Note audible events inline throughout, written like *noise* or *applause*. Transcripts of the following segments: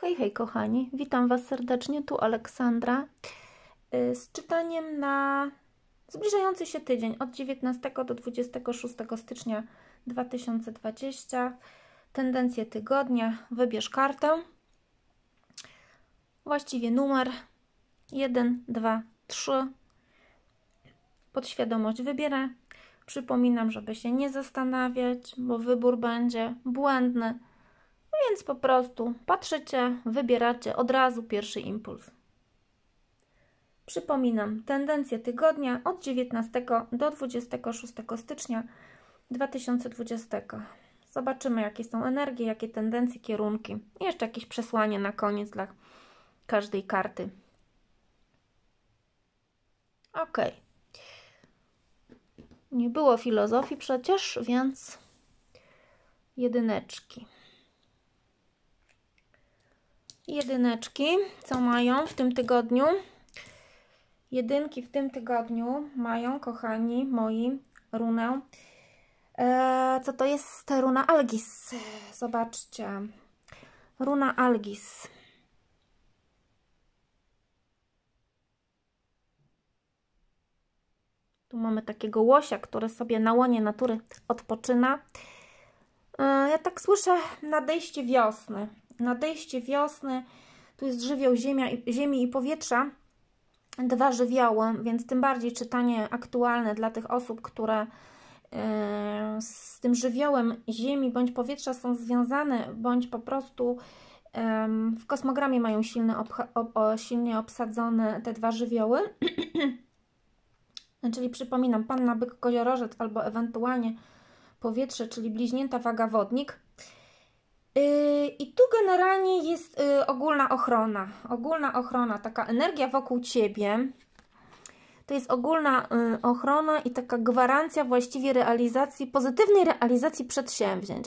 Hej, hej kochani, witam Was serdecznie, tu Aleksandra y, z czytaniem na zbliżający się tydzień od 19 do 26 stycznia 2020. Tendencje tygodnia, wybierz kartę, właściwie numer 1, 2, 3. Podświadomość wybierę. Przypominam, żeby się nie zastanawiać, bo wybór będzie błędny no więc po prostu patrzycie, wybieracie od razu pierwszy impuls. Przypominam, tendencje tygodnia od 19 do 26 stycznia 2020. Zobaczymy, jakie są energie, jakie tendencje, kierunki. I jeszcze jakieś przesłanie na koniec dla każdej karty. Ok. Nie było filozofii przecież, więc jedyneczki jedyneczki, co mają w tym tygodniu. Jedynki w tym tygodniu mają, kochani moi, runę. E, co to jest runa Algis? Zobaczcie. Runa Algis. Tu mamy takiego łosia, który sobie na łonie natury odpoczyna. E, ja tak słyszę nadejście wiosny nadejście wiosny, tu jest żywioł ziemia, ziemi i powietrza, dwa żywioły, więc tym bardziej czytanie aktualne dla tych osób, które e, z tym żywiołem ziemi bądź powietrza są związane, bądź po prostu w kosmogramie mają silne silnie obsadzone te dwa żywioły. *clears throat* czyli przypominam, panna, byk, koziorożec albo ewentualnie powietrze, czyli bliźnięta, waga, wodnik. Y, I tu generalnie jest y, ogólna ochrona. Ogólna ochrona, taka energia wokół ciebie. To jest ogólna y, ochrona i taka gwarancja właściwie realizacji, pozytywnej realizacji przedsięwzięć.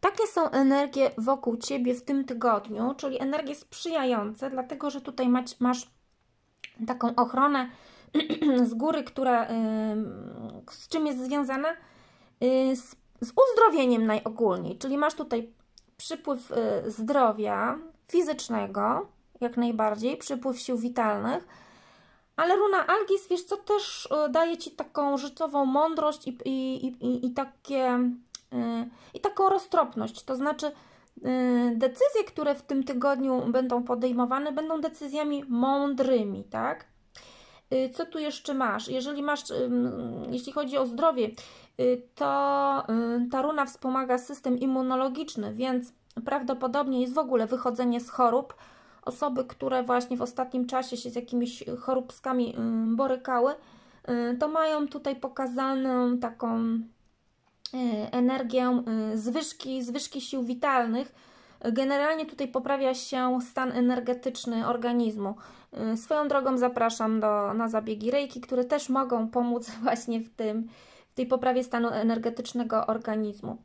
Takie są energie wokół ciebie w tym tygodniu, czyli energie sprzyjające, dlatego że tutaj masz taką ochronę *clears throat* z góry, która z czym jest związana? Z uzdrowieniem najogólniej, czyli masz tutaj przypływ y, zdrowia fizycznego, jak najbardziej, przypływ sił witalnych, ale runa Algis, wiesz co, też y, daje Ci taką życiową mądrość i, i, i, i takie, y, i taką roztropność, to znaczy decyzje, które w tym tygodniu będą podejmowane, będą decyzjami mądrymi, tak? Co tu jeszcze masz? Jeżeli masz, jeśli chodzi o zdrowie, Y, to y, ta runa wspomaga system immunologiczny, więc prawdopodobnie jest w ogóle wychodzenie z chorób. Osoby, które właśnie w ostatnim czasie się z jakimiś choróbskami y, borykały, to mają tutaj pokazaną taką energię zwyżki, zwyżki sił witalnych. Generalnie tutaj poprawia się stan energetyczny organizmu. Swoją drogą zapraszam do, na zabiegi reiki, które też mogą pomóc *laughs* właśnie w tym, tej poprawie stanu energetycznego organizmu.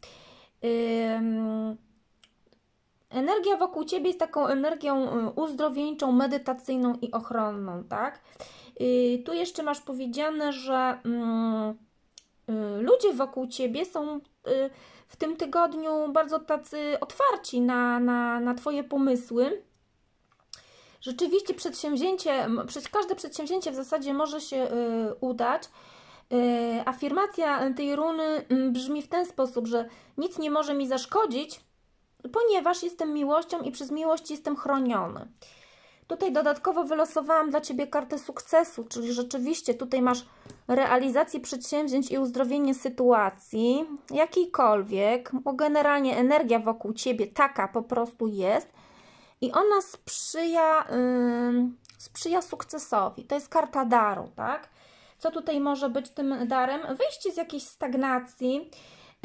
Energia wokół Ciebie jest taką energią y, uzdrowieńczą, medytacyjną i ochronną, tak? Y, tu jeszcze masz powiedziane, że mm, y, ludzie wokół Ciebie są w tym tygodniu bardzo tacy otwarci na, na, na Twoje pomysły. Rzeczywiście przedsięwzięcie, każde przedsięwzięcie w zasadzie może się udać. E, afirmacja tej runy mm, brzmi w ten sposób, że nic nie może mi zaszkodzić, ponieważ jestem miłością i przez miłość jestem chroniony. Tutaj dodatkowo wylosowałam dla Ciebie kartę sukcesu, czyli rzeczywiście tutaj masz realizację przedsięwzięć i uzdrowienie sytuacji, jakiejkolwiek, bo generalnie energia wokół Ciebie taka po prostu jest i ona sprzyja, yy, sprzyja sukcesowi. To jest karta daru, tak? Co tutaj może być tym darem? Wyjście z jakiejś stagnacji,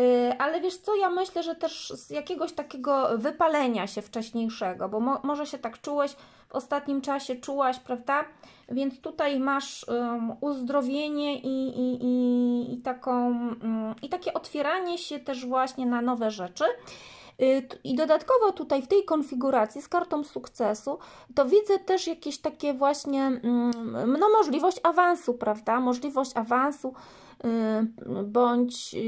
y, ale wiesz co, ja myślę, że też z jakiegoś takiego wypalenia się wcześniejszego, bo mo może się tak czułeś w ostatnim czasie, czułaś, prawda? Więc tutaj masz um, uzdrowienie i, i, i, i taką, um, i takie otwieranie się też właśnie na nowe rzeczy. Y, I dodatkowo tutaj w tej konfiguracji z kartą sukcesu, to widzę też jakieś takie właśnie, mm, no możliwość awansu, prawda? Możliwość awansu, y, bądź y,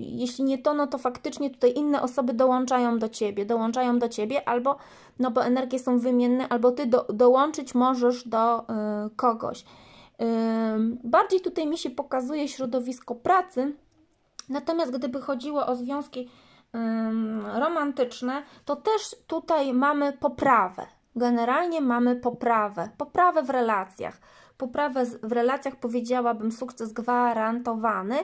jeśli nie to, no to faktycznie tutaj inne osoby dołączają do Ciebie, dołączają do Ciebie albo, no bo energie są wymienne, albo Ty do, dołączyć możesz do kogoś. Bardziej tutaj mi się pokazuje środowisko pracy, natomiast gdyby chodziło o związki romantyczne, to też tutaj mamy poprawę. Generalnie mamy poprawę, poprawę w relacjach. Poprawę w relacjach powiedziałabym sukces gwarantowany,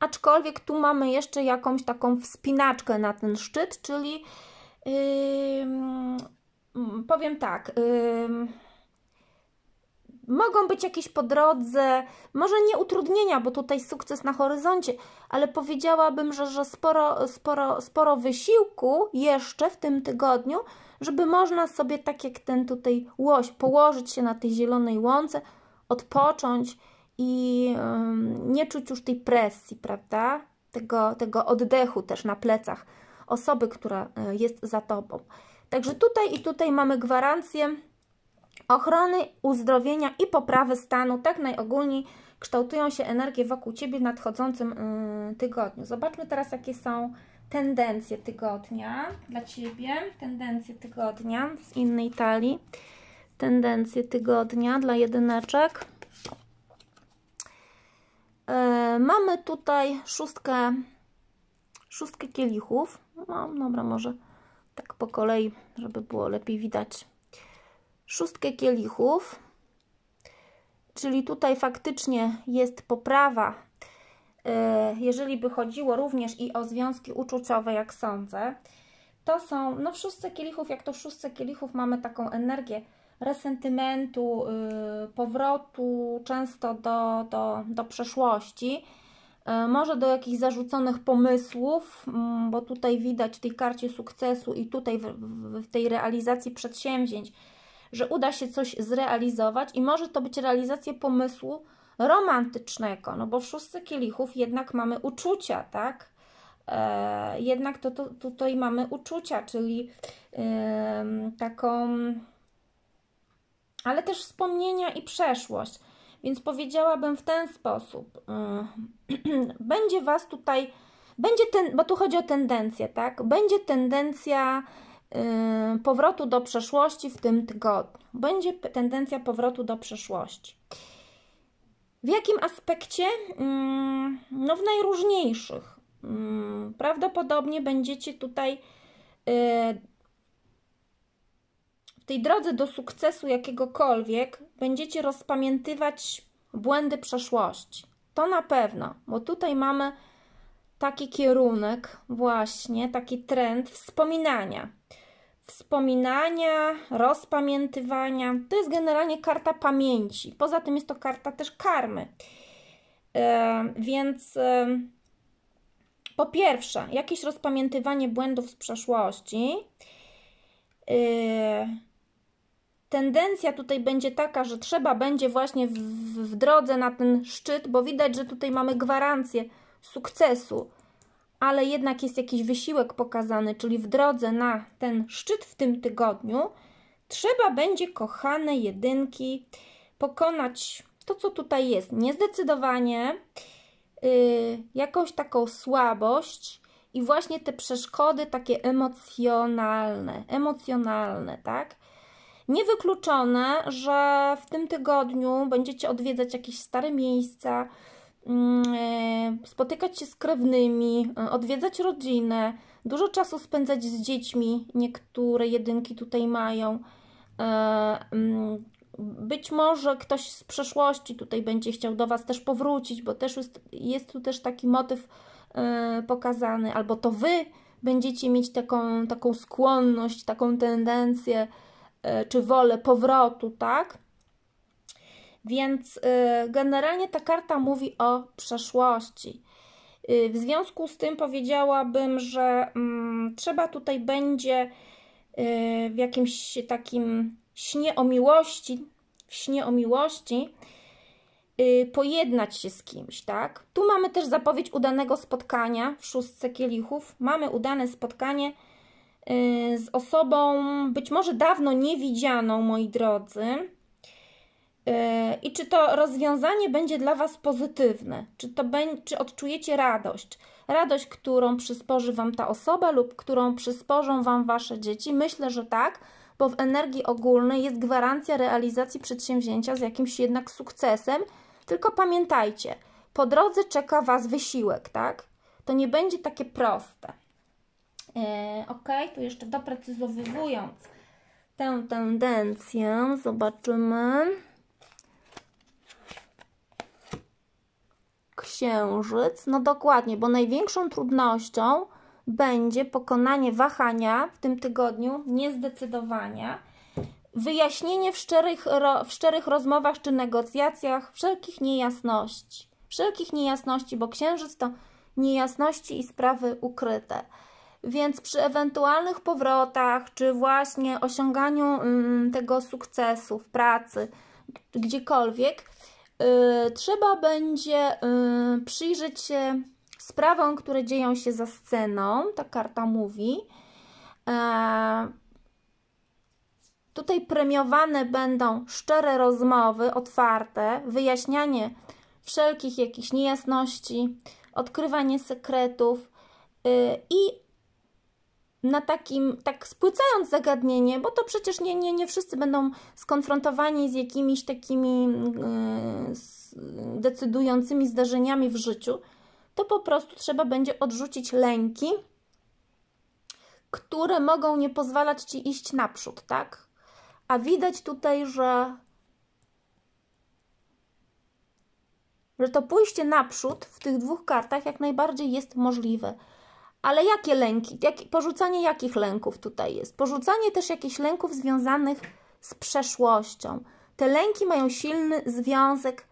aczkolwiek tu mamy jeszcze jakąś taką wspinaczkę na ten szczyt, czyli yy, powiem tak. Yy, Mogą być jakieś po drodze, może nie utrudnienia, bo tutaj sukces na horyzoncie, ale powiedziałabym, że, że sporo, sporo, sporo wysiłku jeszcze w tym tygodniu, żeby można sobie tak jak ten tutaj łoś położyć się na tej zielonej łące, odpocząć i um, nie czuć już tej presji, prawda? Tego, tego oddechu też na plecach osoby, która e, jest za tobą. Także tutaj i tutaj mamy gwarancję ochrony, uzdrowienia i poprawy stanu, tak najogólniej kształtują się energie wokół Ciebie w nadchodzącym mm, tygodniu. Zobaczmy teraz, jakie są tendencje tygodnia dla Ciebie, tendencje tygodnia z innej talii, tendencje tygodnia dla jedyneczek. Yy, mamy tutaj szóstkę, szóstkę kielichów. No, dobra, może tak po kolei, żeby było lepiej widać szóstkę kielichów, czyli tutaj faktycznie jest poprawa, e, jeżeli by chodziło również i o związki uczuciowe, jak sądzę, to są, no w szóstce kielichów, jak to w szóstce kielichów mamy taką energię resentymentu, y, powrotu często do, do, do przeszłości, e, może do jakichś zarzuconych pomysłów, mm, bo tutaj widać w tej karcie sukcesu i tutaj w, w tej realizacji przedsięwzięć, że uda się coś zrealizować i może to być realizacja pomysłu romantycznego, no bo w szóstce kielichów jednak mamy uczucia, tak? E, jednak to, to, tutaj mamy uczucia, czyli taką, ale też wspomnienia i przeszłość. Więc powiedziałabym w ten sposób. E, *clears throat* będzie Was tutaj, będzie ten, bo tu chodzi o tendencję, tak? Będzie tendencja Y, powrotu do przeszłości w tym tygodniu. Będzie tendencja powrotu do przeszłości. W jakim aspekcie? Mm, no, w najróżniejszych. Mm, prawdopodobnie będziecie tutaj y, w tej drodze do sukcesu jakiegokolwiek, będziecie rozpamiętywać błędy przeszłości. To na pewno, bo tutaj mamy taki kierunek, właśnie taki trend wspominania. Wspominania, rozpamiętywania. To jest generalnie karta pamięci. Poza tym jest to karta też karmy. E, więc. E, po pierwsze, jakieś rozpamiętywanie błędów z przeszłości. E, tendencja tutaj będzie taka, że trzeba będzie właśnie w, w, drodze na ten szczyt, bo widać, że tutaj mamy gwarancję sukcesu, ale jednak jest jakiś wysiłek pokazany, czyli w drodze na ten szczyt w tym tygodniu, trzeba będzie, kochane jedynki, pokonać to, co tutaj jest. Niezdecydowanie, yy, jakąś taką słabość i właśnie te przeszkody takie emocjonalne, emocjonalne, tak? Niewykluczone, że w tym tygodniu będziecie odwiedzać jakieś stare miejsca, Mm, e, spotykać się z krewnymi, e, odwiedzać rodzinę, dużo czasu spędzać z dziećmi, niektóre jedynki tutaj mają. E, mm, być może ktoś z przeszłości tutaj będzie chciał do Was też powrócić, bo też jest, jest tu też taki motyw pokazany, albo to Wy będziecie mieć taką, taką skłonność, taką tendencję czy wolę powrotu, tak? Więc y, generalnie ta karta mówi o przeszłości. Y, w związku z tym powiedziałabym, że mm, trzeba tutaj będzie y, w jakimś takim śnie o miłości, w śnie o miłości, pojednać się z kimś, tak? Tu mamy też zapowiedź udanego spotkania w szóstce kielichów. Mamy udane spotkanie z osobą być może dawno niewidzianą, moi drodzy. Yy, I czy to rozwiązanie będzie dla Was pozytywne? Czy, to czy odczujecie radość? Radość, którą przysporzy Wam ta osoba lub którą przysporzą Wam Wasze dzieci? Myślę, że tak, bo w energii ogólnej jest gwarancja realizacji przedsięwzięcia z jakimś jednak sukcesem. Tylko pamiętajcie, po drodze czeka Was wysiłek, tak? To nie będzie takie proste. Yy, ok, tu jeszcze doprecyzowując tę tendencję, zobaczymy. księżyc? No dokładnie, bo największą trudnością będzie pokonanie wahania w tym tygodniu, niezdecydowania, wyjaśnienie w szczerych, w szczerych rozmowach czy negocjacjach wszelkich niejasności. Wszelkich niejasności, bo księżyc to niejasności i sprawy ukryte. Więc przy ewentualnych powrotach, czy właśnie osiąganiu mm, tego sukcesu w pracy, gdziekolwiek, Y, trzeba będzie y, przyjrzeć się sprawom, które dzieją się za sceną. Ta karta mówi. E, tutaj premiowane będą szczere rozmowy, otwarte, wyjaśnianie wszelkich jakichś niejasności, odkrywanie sekretów y, i na takim, tak spłycając zagadnienie, bo to przecież nie, nie, nie wszyscy będą skonfrontowani z jakimiś takimi yy, decydującymi zdarzeniami w życiu, to po prostu trzeba będzie odrzucić lęki, które mogą nie pozwalać ci iść naprzód, tak? A widać tutaj, że że to pójście naprzód w tych dwóch kartach jak najbardziej jest możliwe. Ale jakie lęki? Jak, porzucanie jakich lęków tutaj jest? Porzucanie też jakichś lęków związanych z przeszłością. Te lęki mają silny związek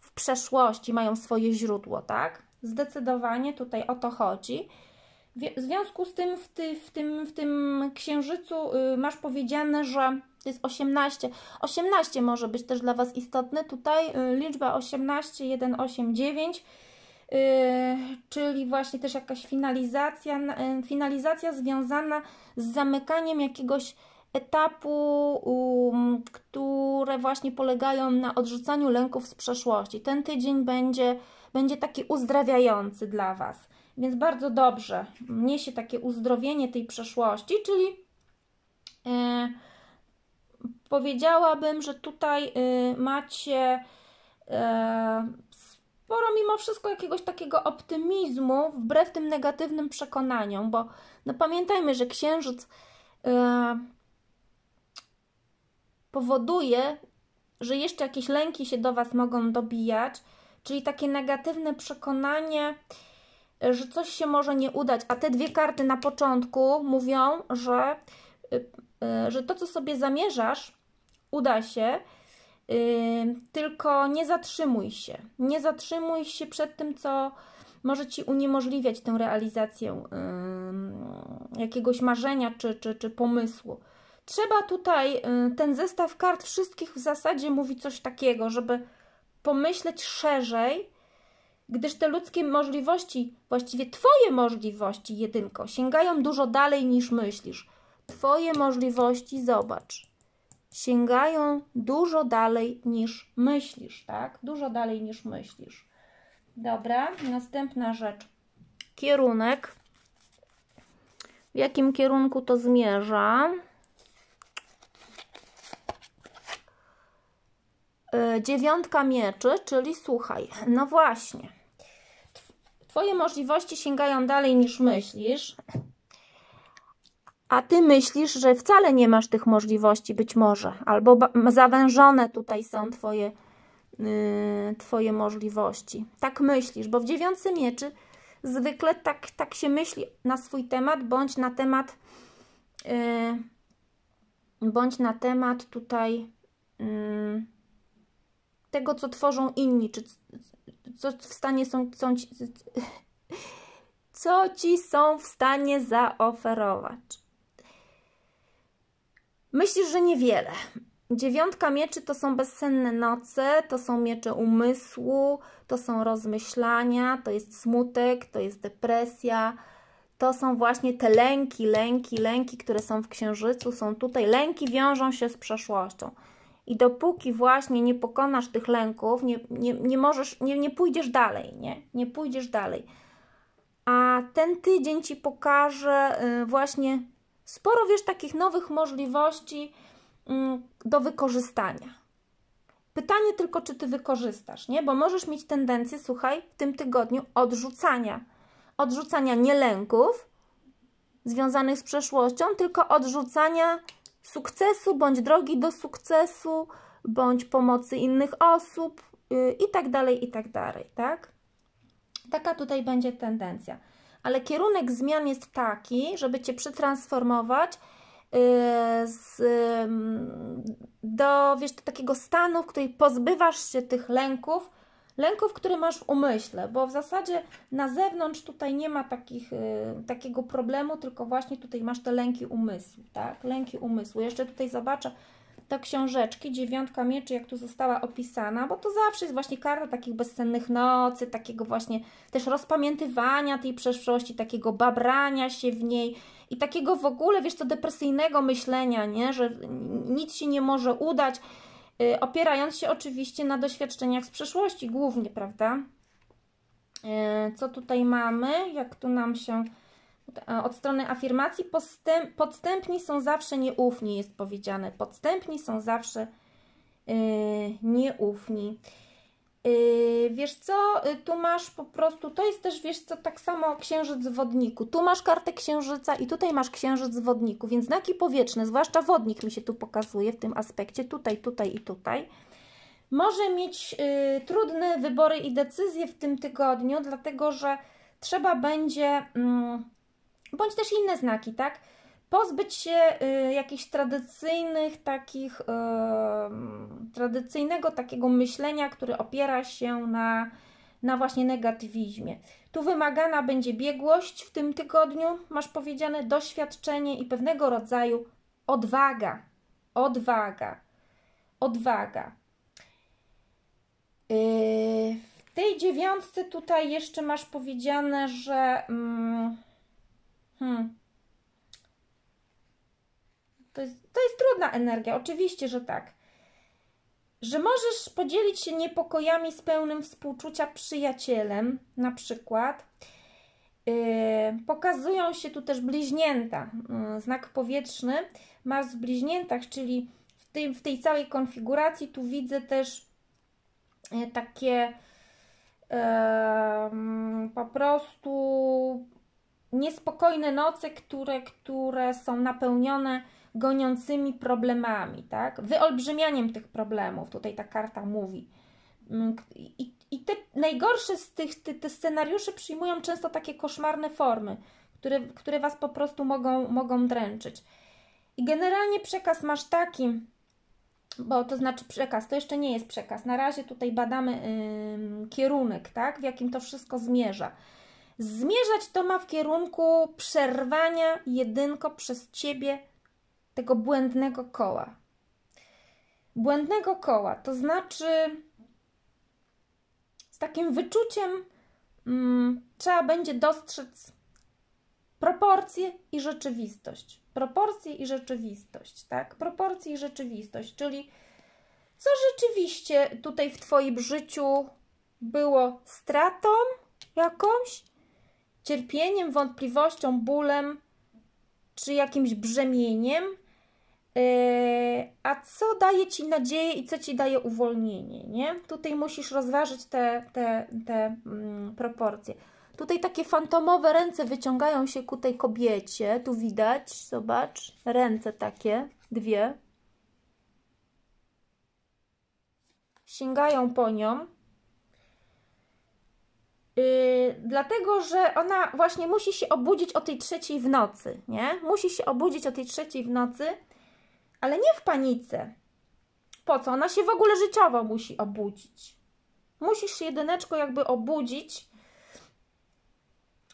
w przeszłości, mają swoje źródło, tak? Zdecydowanie tutaj o to chodzi. W związku z tym w, ty, w, tym, w tym księżycu y, masz powiedziane, że to jest 18. 18 może być też dla Was istotne. Tutaj y, liczba 18, 1, 8, 9 Yy, czyli właśnie też jakaś finalizacja, yy, finalizacja związana z zamykaniem jakiegoś etapu, um, które właśnie polegają na odrzucaniu lęków z przeszłości. Ten tydzień będzie, będzie taki uzdrawiający dla Was, więc bardzo dobrze niesie takie uzdrowienie tej przeszłości, czyli e, powiedziałabym, że tutaj e, macie e, sporo mimo wszystko jakiegoś takiego optymizmu wbrew tym negatywnym przekonaniom, bo no pamiętajmy, że księżyc e, powoduje, że jeszcze jakieś lęki się do Was mogą dobijać, czyli takie negatywne przekonanie, e, że coś się może nie udać, a te dwie karty na początku mówią, że, e, że to, co sobie zamierzasz, uda się, tylko nie zatrzymuj się. Nie zatrzymuj się przed tym, co może ci uniemożliwiać tę realizację jakiegoś marzenia czy, czy, czy pomysłu. Trzeba tutaj y, ten zestaw kart wszystkich w zasadzie mówi coś takiego, żeby pomyśleć szerzej, gdyż te ludzkie możliwości, właściwie Twoje możliwości, jedynko, sięgają dużo dalej niż myślisz. Twoje możliwości, zobacz, sięgają dużo dalej niż myślisz, tak? Dużo dalej niż myślisz. Dobra, następna rzecz. Kierunek. W jakim kierunku to zmierza? E, dziewiątka mieczy, czyli słuchaj, no właśnie. Twoje możliwości sięgają dalej niż myślisz a ty myślisz, że wcale nie masz tych możliwości, być może, albo zawężone tutaj są twoje, yy, twoje możliwości. Tak myślisz, bo w dziewiątym mieczy zwykle tak, tak się myśli na swój temat, bądź na temat yy, bądź na temat tutaj yy, tego, co tworzą inni, czy co w stanie są, są ci, co ci są w stanie zaoferować. Myślisz, że niewiele. Dziewiątka mieczy to są bezsenne noce, to są miecze umysłu, to są rozmyślania, to jest smutek, to jest depresja. To są właśnie te lęki, lęki, lęki, które są w księżycu, są tutaj. Lęki wiążą się z przeszłością. I dopóki właśnie nie pokonasz tych lęków, nie, nie, nie możesz, nie, nie pójdziesz dalej, nie? Nie pójdziesz dalej. A ten tydzień Ci pokaże y, właśnie sporo wiesz takich nowych możliwości mm, do wykorzystania. Pytanie tylko, czy ty wykorzystasz, nie? Bo możesz mieć tendencję, słuchaj, w tym tygodniu odrzucania. Odrzucania nie lęków związanych z przeszłością, tylko odrzucania sukcesu bądź drogi do sukcesu, bądź pomocy innych osób yy, i tak dalej, i tak dalej, tak? Taka tutaj będzie tendencja ale kierunek zmian jest taki, żeby Cię przetransformować y, z, do, wiesz, do takiego stanu, w którym pozbywasz się tych lęków, lęków, które masz w umyśle, bo w zasadzie na zewnątrz tutaj nie ma takich, y, takiego problemu, tylko właśnie tutaj masz te lęki umysłu, tak? Lęki umysłu. Jeszcze tutaj zobaczę, do książeczki, dziewiątka mieczy, jak tu została opisana, bo to zawsze jest właśnie karta takich bezsennych nocy, takiego właśnie też rozpamiętywania tej przeszłości, takiego babrania się w niej i takiego w ogóle, wiesz to depresyjnego myślenia, nie? że nic się nie może udać, yy, opierając się oczywiście na doświadczeniach z przeszłości głównie, prawda? Yy, co tutaj mamy? Jak tu nam się od strony afirmacji postęp, podstępni są zawsze nieufni, jest powiedziane. Podstępni są zawsze yy, nieufni. Yy, wiesz co, y, tu masz po prostu, to jest też, wiesz co, tak samo księżyc w wodniku. Tu masz kartę księżyca i tutaj masz księżyc w wodniku, więc znaki powietrzne, zwłaszcza wodnik mi się tu pokazuje w tym aspekcie, tutaj, tutaj i tutaj. Może mieć yy, trudne wybory i decyzje w tym tygodniu, dlatego że trzeba będzie... Yy, bądź też inne znaki, tak? Pozbyć się y, jakichś tradycyjnych takich, y, tradycyjnego takiego myślenia, które opiera się na, na właśnie negatywizmie. Tu wymagana będzie biegłość w tym tygodniu, masz powiedziane, doświadczenie i pewnego rodzaju odwaga. Odwaga. Odwaga. Yy, w tej dziewiątce tutaj jeszcze masz powiedziane, że. Mm, Hmm. To jest, to jest trudna energia, oczywiście, że tak. Że możesz podzielić się niepokojami z pełnym współczucia przyjacielem, na przykład. Yy, pokazują się tu też bliźnięta. Yy, znak powietrzny Masz w bliźniętach, czyli w tej, w tej całej konfiguracji tu widzę też yy, takie po prostu niespokojne noce, które, które są napełnione goniącymi problemami, tak? Wyolbrzymianiem tych problemów, tutaj ta karta mówi. Mm, I, i te najgorsze z tych te, te scenariuszy przyjmują często takie koszmarne formy, które, które was po prostu mogą, mogą dręczyć. I generalnie przekaz masz taki, bo to znaczy przekaz, to jeszcze nie jest przekaz. Na razie tutaj badamy yy, kierunek, tak? W jakim to wszystko zmierza Zmierzać to ma w kierunku przerwania jedynko przez ciebie tego błędnego koła. Błędnego koła, to znaczy z takim wyczuciem mm, trzeba będzie dostrzec proporcje i rzeczywistość. Proporcje i rzeczywistość, tak? Proporcje i rzeczywistość, czyli co rzeczywiście tutaj w Twoim życiu było stratą jakąś, cierpieniem, wątpliwością, bólem czy jakimś brzemieniem, e, a co daje ci nadzieję i co ci daje uwolnienie, nie? Tutaj musisz rozważyć te, te, te mm, proporcje. Tutaj takie fantomowe ręce wyciągają się ku tej kobiecie. Tu widać, zobacz, ręce takie, dwie. Sięgają po nią. Y, dlatego, że ona właśnie musi się obudzić o tej trzeciej w nocy, nie? Musi się obudzić o tej trzeciej w nocy, ale nie w panice. Po co? Ona się w ogóle życiowo musi obudzić. Musisz się jedyneczko jakby obudzić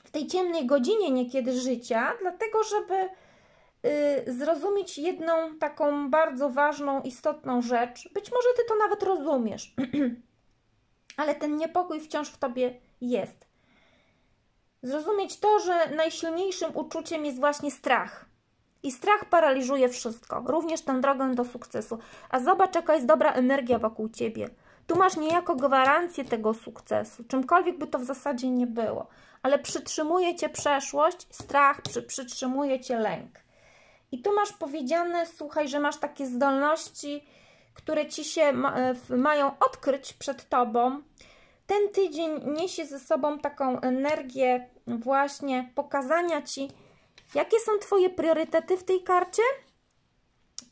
w tej ciemnej godzinie niekiedy życia, dlatego żeby y, zrozumieć jedną taką bardzo ważną, istotną rzecz. Być może ty to nawet rozumiesz, *clears throat* ale ten niepokój wciąż w tobie jest. Zrozumieć to, że najsilniejszym uczuciem jest właśnie strach. I strach paraliżuje wszystko, również tę drogę do sukcesu. A zobacz, jaka jest dobra energia wokół ciebie. Tu masz niejako gwarancję tego sukcesu, czymkolwiek by to w zasadzie nie było. Ale przytrzymuje cię przeszłość, strach, przy, przytrzymuje cię lęk. I tu masz powiedziane, słuchaj, że masz takie zdolności, które ci się ma, e, mają odkryć przed tobą, ten tydzień niesie ze sobą taką energię właśnie pokazania Ci, jakie są Twoje priorytety w tej karcie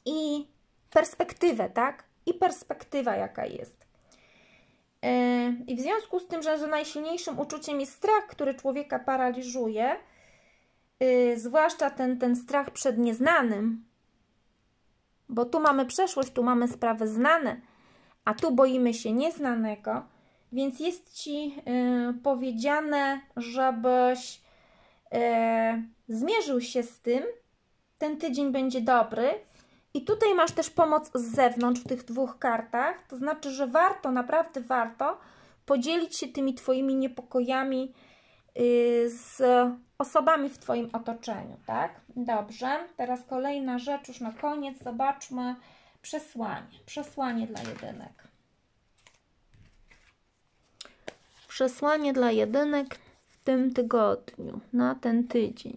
i perspektywę, tak? I perspektywa jaka jest. E, I w związku z tym, że, że najsilniejszym uczuciem jest strach, który człowieka paraliżuje, y, zwłaszcza ten, ten strach przed nieznanym, bo tu mamy przeszłość, tu mamy sprawy znane, a tu boimy się nieznanego, więc jest ci y, powiedziane, żebyś y, zmierzył się z tym, ten tydzień będzie dobry. I tutaj masz też pomoc z zewnątrz w tych dwóch kartach, to znaczy, że warto, naprawdę warto podzielić się tymi Twoimi niepokojami y, z osobami w Twoim otoczeniu, tak? Dobrze, teraz kolejna rzecz już na koniec, zobaczmy przesłanie, przesłanie dla jedynek. Przesłanie dla jedynek w tym tygodniu, na ten tydzień.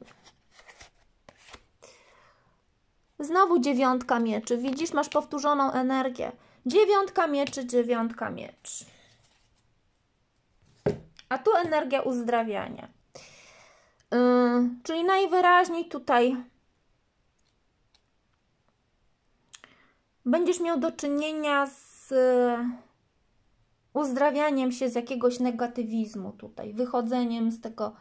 Znowu dziewiątka mieczy. Widzisz, masz powtórzoną energię. Dziewiątka mieczy, dziewiątka mieczy. A tu energia uzdrawiania. Yy, czyli najwyraźniej tutaj będziesz miał do czynienia z uzdrawianiem się z jakiegoś negatywizmu tutaj, wychodzeniem z tego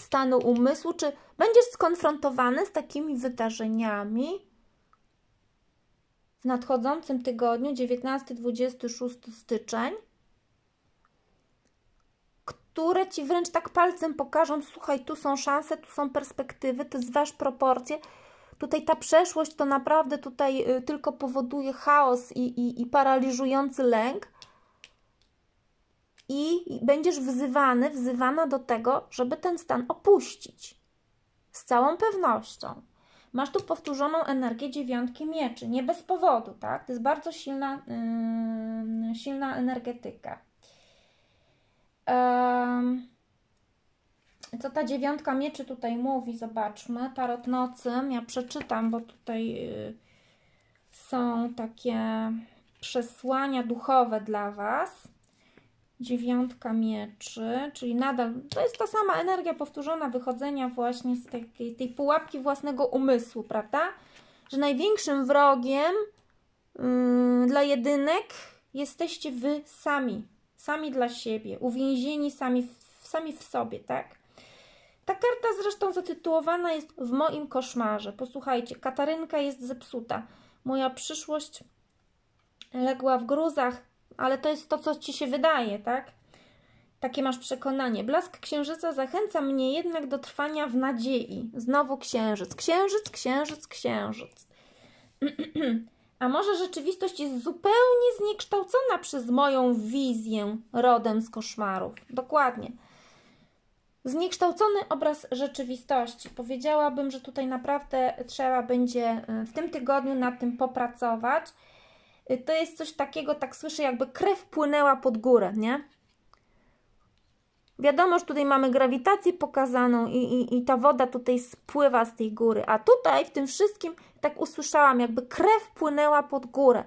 stanu umysłu, czy będziesz skonfrontowany z takimi wydarzeniami w nadchodzącym tygodniu 19-26 styczeń, które Ci wręcz tak palcem pokażą, słuchaj, tu są szanse, tu są perspektywy, to zważ proporcje, tutaj ta przeszłość to naprawdę tutaj y, tylko powoduje chaos i, i, i paraliżujący lęk, i będziesz wzywany, wzywana do tego, żeby ten stan opuścić. Z całą pewnością. Masz tu powtórzoną energię dziewiątki mieczy, nie bez powodu, tak? To jest bardzo silna, yy, silna energetyka. Yy, co ta dziewiątka mieczy tutaj mówi? Zobaczmy. Tarot nocy, ja przeczytam, bo tutaj yy, są takie przesłania duchowe dla Was dziewiątka mieczy, czyli nadal to jest ta sama energia powtórzona wychodzenia właśnie z takiej, tej pułapki własnego umysłu, prawda? Że największym wrogiem yy, dla jedynek jesteście wy sami, sami dla siebie, uwięzieni sami w, sami w sobie, tak? Ta karta zresztą zatytułowana jest W moim koszmarze. Posłuchajcie, Katarynka jest zepsuta. Moja przyszłość legła w gruzach, ale to jest to, co ci się wydaje, tak? Takie masz przekonanie. Blask księżyca zachęca mnie jednak do trwania w nadziei. Znowu księżyc, księżyc, księżyc, księżyc. *clears throat* A może rzeczywistość jest zupełnie zniekształcona przez moją wizję rodem z koszmarów? Dokładnie. Zniekształcony obraz rzeczywistości. Powiedziałabym, że tutaj naprawdę trzeba będzie y, w tym tygodniu nad tym popracować. Y, to jest coś takiego, tak słyszę, jakby krew płynęła pod górę, nie? Wiadomo, że tutaj mamy grawitację pokazaną i, i, i ta woda tutaj spływa z tej góry, a tutaj w tym wszystkim tak usłyszałam, jakby krew płynęła pod górę,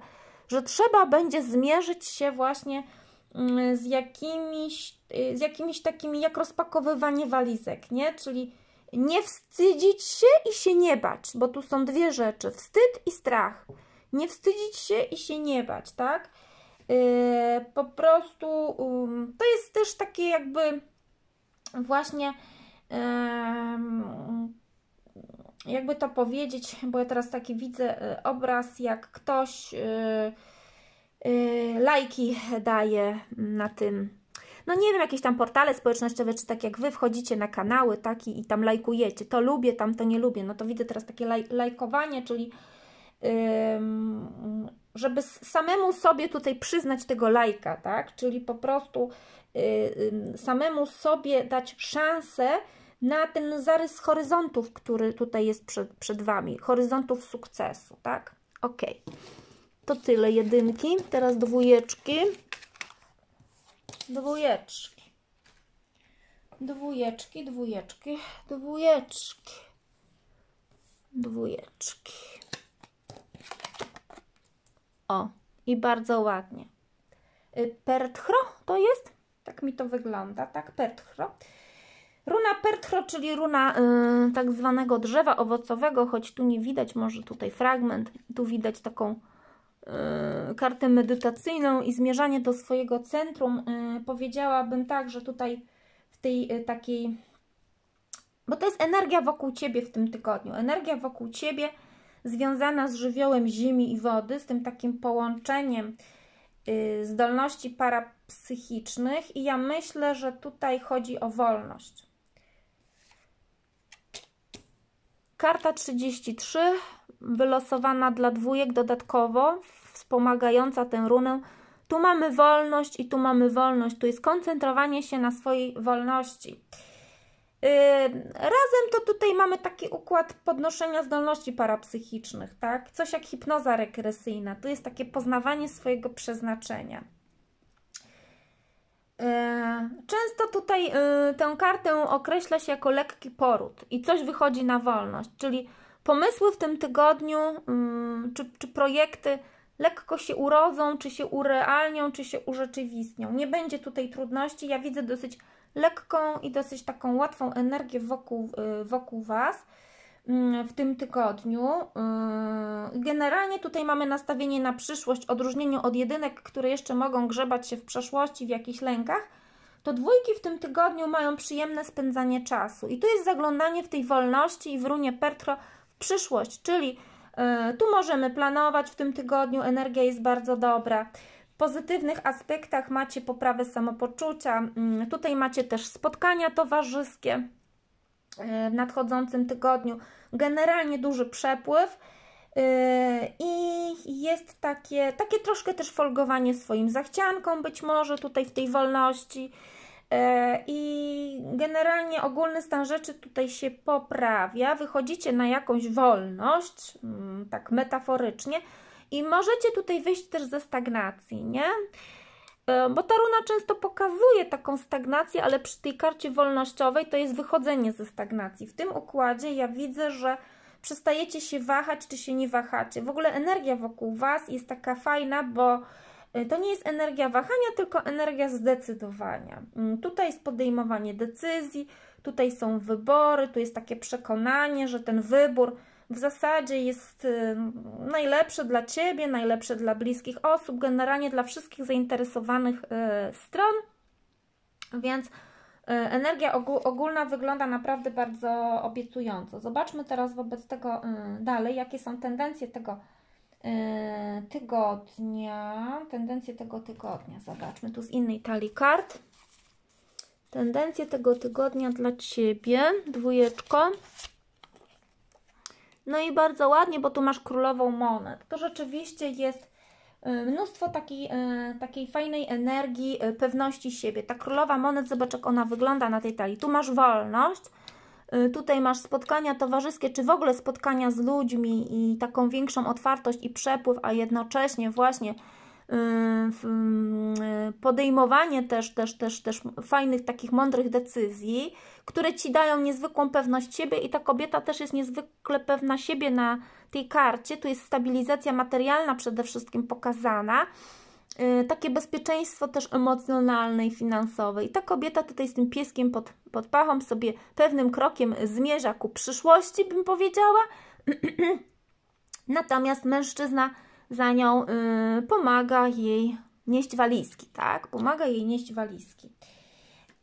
że trzeba będzie zmierzyć się właśnie mm, z jakimiś, y, z jakimiś takimi, jak rozpakowywanie walizek, nie? Czyli nie wstydzić się i się nie bać, bo tu są dwie rzeczy: wstyd i strach nie wstydzić się i się nie bać, tak? Yy, po prostu um, to jest też takie jakby właśnie jakby to powiedzieć, bo ja teraz taki widzę e, obraz, jak ktoś e, e, lajki daje na tym no nie wiem, jakieś tam portale społecznościowe, czy tak jak Wy wchodzicie na kanały taki i tam lajkujecie, to lubię, tam to nie lubię, no to widzę teraz takie laj lajkowanie, czyli żeby samemu sobie tutaj przyznać tego lajka, tak? Czyli po prostu y, y, samemu sobie dać szansę na ten zarys horyzontów, który tutaj jest przed, przed Wami, horyzontów sukcesu, tak? Ok. To tyle jedynki. Teraz dwójeczki. Dwójeczki. Dwójeczki, dwójeczki, dwójeczki. Dwójeczki. O, i bardzo ładnie. Y, pertchro to jest? Tak mi to wygląda, tak? Pertchro. Runa pertro, czyli runa y, tak zwanego drzewa owocowego, choć tu nie widać, może tutaj fragment, tu widać taką y, kartę medytacyjną i zmierzanie do swojego centrum. powiedziałabym tak, że tutaj w tej takiej, bo to jest energia wokół Ciebie w tym tygodniu, energia wokół Ciebie, związana z żywiołem ziemi i wody, z tym takim połączeniem y, zdolności parapsychicznych i ja myślę, że tutaj chodzi o wolność. Karta 33, wylosowana dla dwójek dodatkowo, wspomagająca tę runę. Tu mamy wolność i tu mamy wolność. Tu jest koncentrowanie się na swojej wolności. Yy, razem to tutaj mamy taki układ podnoszenia zdolności parapsychicznych, tak? Coś jak hipnoza regresyjna. To jest takie poznawanie swojego przeznaczenia. Yy, często tutaj yy, tę kartę określa się jako lekki poród i coś wychodzi na wolność, czyli pomysły w tym tygodniu czy, czy projekty lekko się urodzą, czy się urealnią, czy się urzeczywistnią. Nie będzie tutaj trudności. Ja widzę dosyć lekką i dosyć taką łatwą energię wokół, y, wokół Was mm, w tym tygodniu. Y, generalnie tutaj mamy nastawienie na przyszłość, odróżnieniu od jedynek, które jeszcze mogą grzebać się w przeszłości, w jakichś lękach, to dwójki w tym tygodniu mają przyjemne spędzanie czasu. I tu jest zaglądanie w tej wolności i w runie Pertro w przyszłość, czyli y, tu możemy planować w tym tygodniu, energia jest bardzo dobra pozytywnych aspektach macie poprawę samopoczucia, mm, tutaj macie też spotkania towarzyskie e, w nadchodzącym tygodniu, generalnie duży przepływ e, i jest takie, takie troszkę też folgowanie swoim zachciankom być może tutaj w tej wolności e, i generalnie ogólny stan rzeczy tutaj się poprawia, wychodzicie na jakąś wolność, mm, tak metaforycznie, i możecie tutaj wyjść też ze stagnacji, nie? E, bo ta runa często pokazuje taką stagnację, ale przy tej karcie wolnościowej to jest wychodzenie ze stagnacji. W tym układzie ja widzę, że przestajecie się wahać, czy się nie wahacie. W ogóle energia wokół Was jest taka fajna, bo e, to nie jest energia wahania, tylko energia zdecydowania. Mm, tutaj jest podejmowanie decyzji, tutaj są wybory, tu jest takie przekonanie, że ten wybór w zasadzie jest y, najlepsze dla Ciebie, najlepsze dla bliskich osób, generalnie dla wszystkich zainteresowanych y, stron, więc y, energia ogólna wygląda naprawdę bardzo obiecująco. Zobaczmy teraz wobec tego dalej, jakie są tendencje tego tygodnia, tendencje tego tygodnia. Zobaczmy tu z innej talii kart. Tendencje tego tygodnia dla Ciebie, dwójeczko. No i bardzo ładnie, bo tu masz królową monet. To rzeczywiście jest y, mnóstwo takiej, y, takiej fajnej energii, y, pewności siebie. Ta królowa monet, zobacz jak ona wygląda na tej talii. Tu masz wolność, tutaj masz spotkania towarzyskie, czy w ogóle spotkania z ludźmi i taką większą otwartość i przepływ, a jednocześnie właśnie Y, y, podejmowanie też, też, też, też fajnych, takich mądrych decyzji, które Ci dają niezwykłą pewność siebie i ta kobieta też jest niezwykle pewna siebie na tej karcie. Tu jest stabilizacja materialna przede wszystkim pokazana y, takie bezpieczeństwo też emocjonalne i finansowe. I ta kobieta tutaj z tym pieskiem pod, pod pachą sobie pewnym krokiem zmierza ku przyszłości, bym powiedziała. *clears throat* Natomiast mężczyzna za nią, y, pomaga jej nieść walizki, tak? Pomaga jej nieść walizki.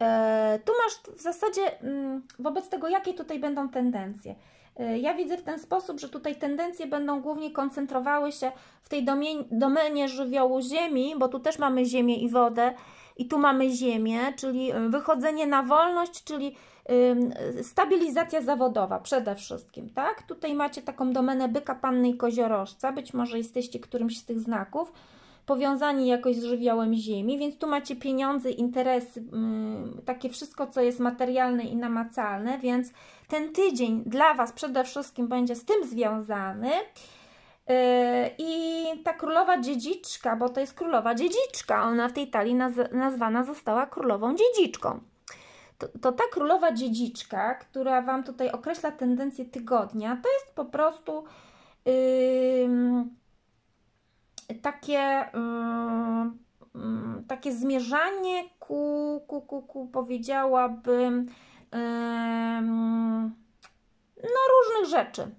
E, tu masz w zasadzie mm, wobec tego, jakie tutaj będą tendencje. E, ja widzę w ten sposób, że tutaj tendencje będą głównie koncentrowały się w tej domenie, domenie żywiołu ziemi, bo tu też mamy ziemię i wodę, i tu mamy ziemię, czyli e, wychodzenie na wolność, czyli Stabilizacja zawodowa przede wszystkim, tak? Tutaj macie taką domenę byka, panny i koziorożca, być może jesteście którymś z tych znaków, powiązani jakoś z żywiołem ziemi, więc tu macie pieniądze, interesy, takie wszystko, co jest materialne i namacalne, więc ten tydzień dla Was przede wszystkim będzie z tym związany. Yy, I ta królowa dziedziczka, bo to jest królowa dziedziczka, ona w tej talii nazwana została królową dziedziczką to, to ta królowa dziedziczka, która Wam tutaj określa tendencję tygodnia, to jest po prostu yy, takie, yy, takie zmierzanie ku, ku, ku, ku powiedziałabym, yy, no różnych rzeczy.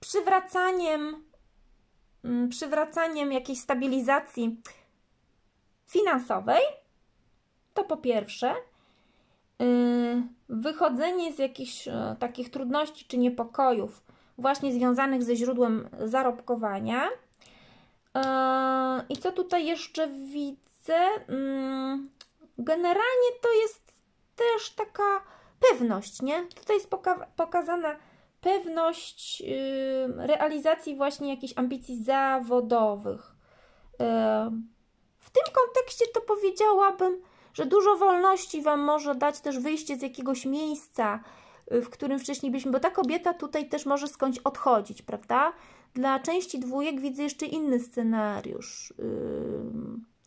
Przywracaniem, przywracaniem jakiejś stabilizacji finansowej, to po pierwsze – Y, wychodzenie z jakichś e, takich trudności czy niepokojów, właśnie związanych ze źródłem zarobkowania. E, I co tutaj jeszcze widzę? Mm, generalnie to jest też taka pewność, nie? Tutaj jest poka pokazana pewność y, realizacji właśnie jakichś ambicji zawodowych. E, w tym kontekście to powiedziałabym, że dużo wolności Wam może dać też wyjście z jakiegoś miejsca, y, w którym wcześniej byliśmy, bo ta kobieta tutaj też może skądś odchodzić, prawda? Dla części dwójek widzę jeszcze inny scenariusz. Y,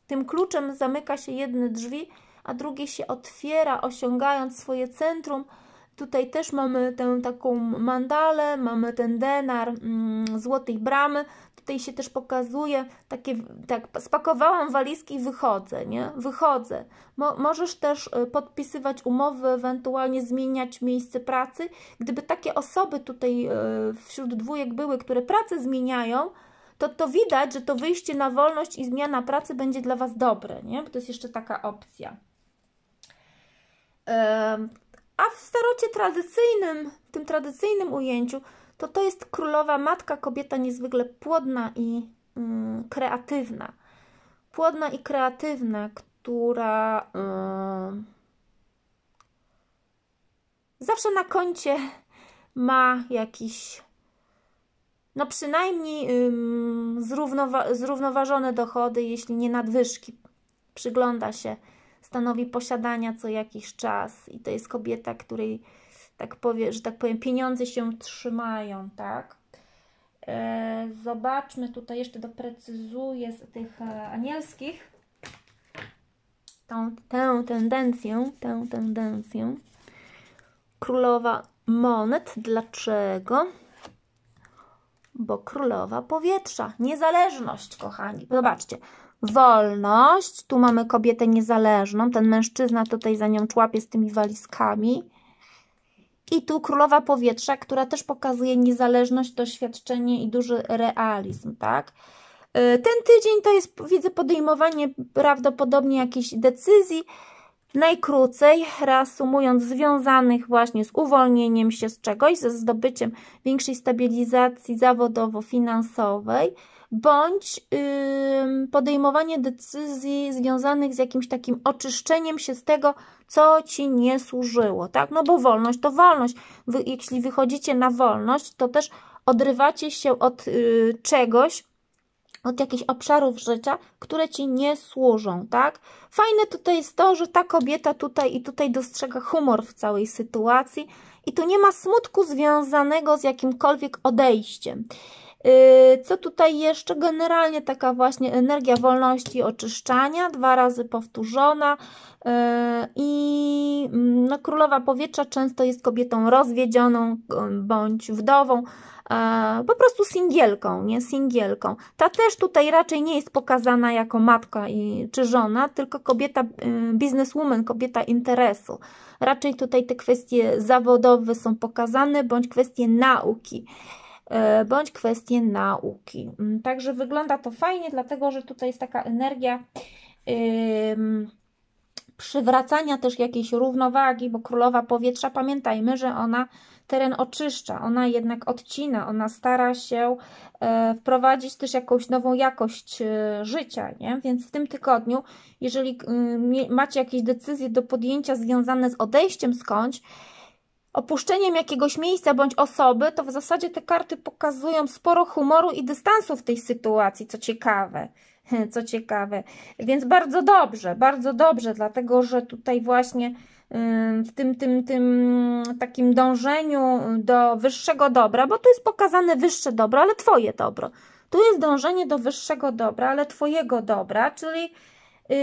tym kluczem zamyka się jedne drzwi, a drugie się otwiera, osiągając swoje centrum. Tutaj też mamy tę taką mandalę, mamy ten denar mm, złotej bramy, tutaj się też pokazuje takie, tak, spakowałam walizki i wychodzę, nie? Wychodzę. Mo możesz też y, podpisywać umowy, ewentualnie zmieniać miejsce pracy. Gdyby takie osoby tutaj y, wśród dwójek były, które pracę zmieniają, to to widać, że to wyjście na wolność i zmiana pracy będzie dla Was dobre, nie? Bo to jest jeszcze taka opcja. A w starocie tradycyjnym, w tym tradycyjnym ujęciu, to to jest królowa matka, kobieta niezwykle płodna i mm, kreatywna. Płodna i kreatywna, która mm, zawsze na koncie ma jakiś no przynajmniej zrównowa zrównoważone dochody, jeśli nie nadwyżki. Przygląda się stanowi posiadania co jakiś czas i to jest kobieta, której tak powie, że tak powiem, pieniądze się trzymają, tak? E, zobaczmy, tutaj jeszcze doprecyzuję z tych e, anielskich tą, tę tendencję, tę tendencję. Królowa monet. Dlaczego? Bo królowa powietrza. Niezależność, kochani. Zobaczcie. Wolność. Tu mamy kobietę niezależną. Ten mężczyzna tutaj za nią człapie z tymi walizkami. I tu królowa powietrza, która też pokazuje niezależność, doświadczenie i duży realizm, tak? Y, ten tydzień to jest, widzę, podejmowanie prawdopodobnie jakichś decyzji, najkrócej, reasumując, związanych właśnie z uwolnieniem się z czegoś, ze zdobyciem większej stabilizacji zawodowo-finansowej, bądź podejmowanie decyzji związanych z jakimś takim oczyszczeniem się z tego, co ci nie służyło, tak? No bo wolność to wolność. Wy, jeśli wychodzicie na wolność, to też odrywacie się od y, czegoś, od jakichś obszarów życia, które ci nie służą, tak? Fajne tutaj jest to, że ta kobieta tutaj i tutaj dostrzega humor w całej sytuacji i tu nie ma smutku związanego z jakimkolwiek odejściem. Yy, co tutaj jeszcze? Generalnie taka właśnie energia wolności oczyszczania, dwa razy powtórzona yy, i mm, no, królowa powietrza często jest kobietą rozwiedzioną yy, bądź wdową, po prostu singielką, nie singielką. Ta też tutaj raczej nie jest pokazana jako matka i, czy żona, tylko kobieta bizneswoman, kobieta interesu. Raczej tutaj te kwestie zawodowe są pokazane, bądź kwestie nauki. E, bądź kwestie nauki. Mm, także wygląda to fajnie, dlatego że tutaj jest taka energia przywracania też jakiejś równowagi, bo królowa powietrza, pamiętajmy, że ona teren oczyszcza, ona jednak odcina, ona stara się e, wprowadzić też jakąś nową jakość e, życia, nie? Więc w tym tygodniu, jeżeli y, macie jakieś decyzje do podjęcia związane z odejściem skądś, opuszczeniem jakiegoś miejsca bądź osoby, to w zasadzie te karty pokazują sporo humoru i dystansu w tej sytuacji, co ciekawe. *laughs* Co ciekawe, więc bardzo dobrze, bardzo dobrze, dlatego że tutaj właśnie w tym, tym, tym takim dążeniu do wyższego dobra, bo tu jest pokazane wyższe dobro, ale Twoje dobro. Tu jest dążenie do wyższego dobra, ale Twojego dobra, czyli. Yy,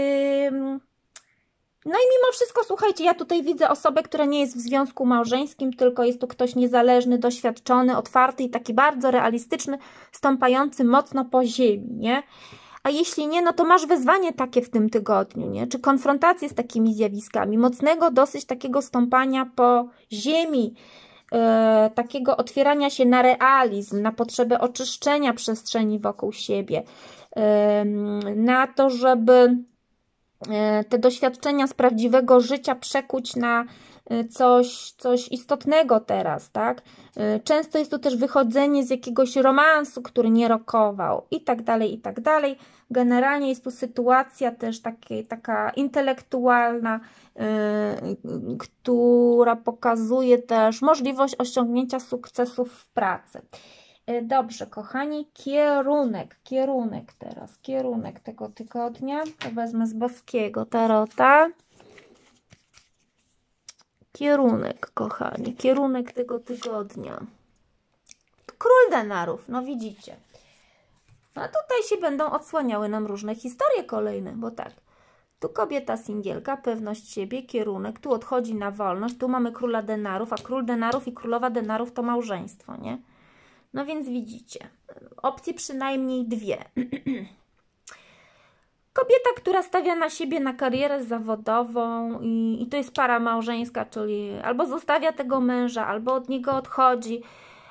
no i mimo wszystko, słuchajcie, ja tutaj widzę osobę, która nie jest w związku małżeńskim, tylko jest tu ktoś niezależny, doświadczony, otwarty i taki bardzo realistyczny, stąpający mocno po ziemi, nie? A jeśli nie, no to masz wezwanie takie w tym tygodniu, nie? Czy konfrontację z takimi zjawiskami, mocnego dosyć takiego stąpania po ziemi, yy, takiego otwierania się na realizm, na potrzebę oczyszczenia przestrzeni wokół siebie, yy, na to, żeby E, te doświadczenia z prawdziwego życia przekuć na e, coś, coś istotnego teraz, tak? E, często jest to też wychodzenie z jakiegoś romansu, który nie rokował i tak dalej, i tak dalej. Generalnie jest to sytuacja też takiej, taka intelektualna, która pokazuje też możliwość osiągnięcia sukcesów w pracy. E, dobrze, kochani, kierunek, kierunek teraz, kierunek tego tygodnia. To wezmę z boskiego tarota. Kierunek, kochani, kierunek tego tygodnia. Król denarów, no widzicie. No tutaj się będą odsłaniały nam różne historie kolejne, bo tak. Tu kobieta singielka, pewność siebie, kierunek, tu odchodzi na wolność, tu mamy króla denarów, a król denarów i królowa denarów to małżeństwo, nie? No więc widzicie, opcje przynajmniej dwie. *clears throat* Kobieta, która stawia na siebie na karierę zawodową i, i, to jest para małżeńska, czyli albo zostawia tego męża, albo od niego odchodzi,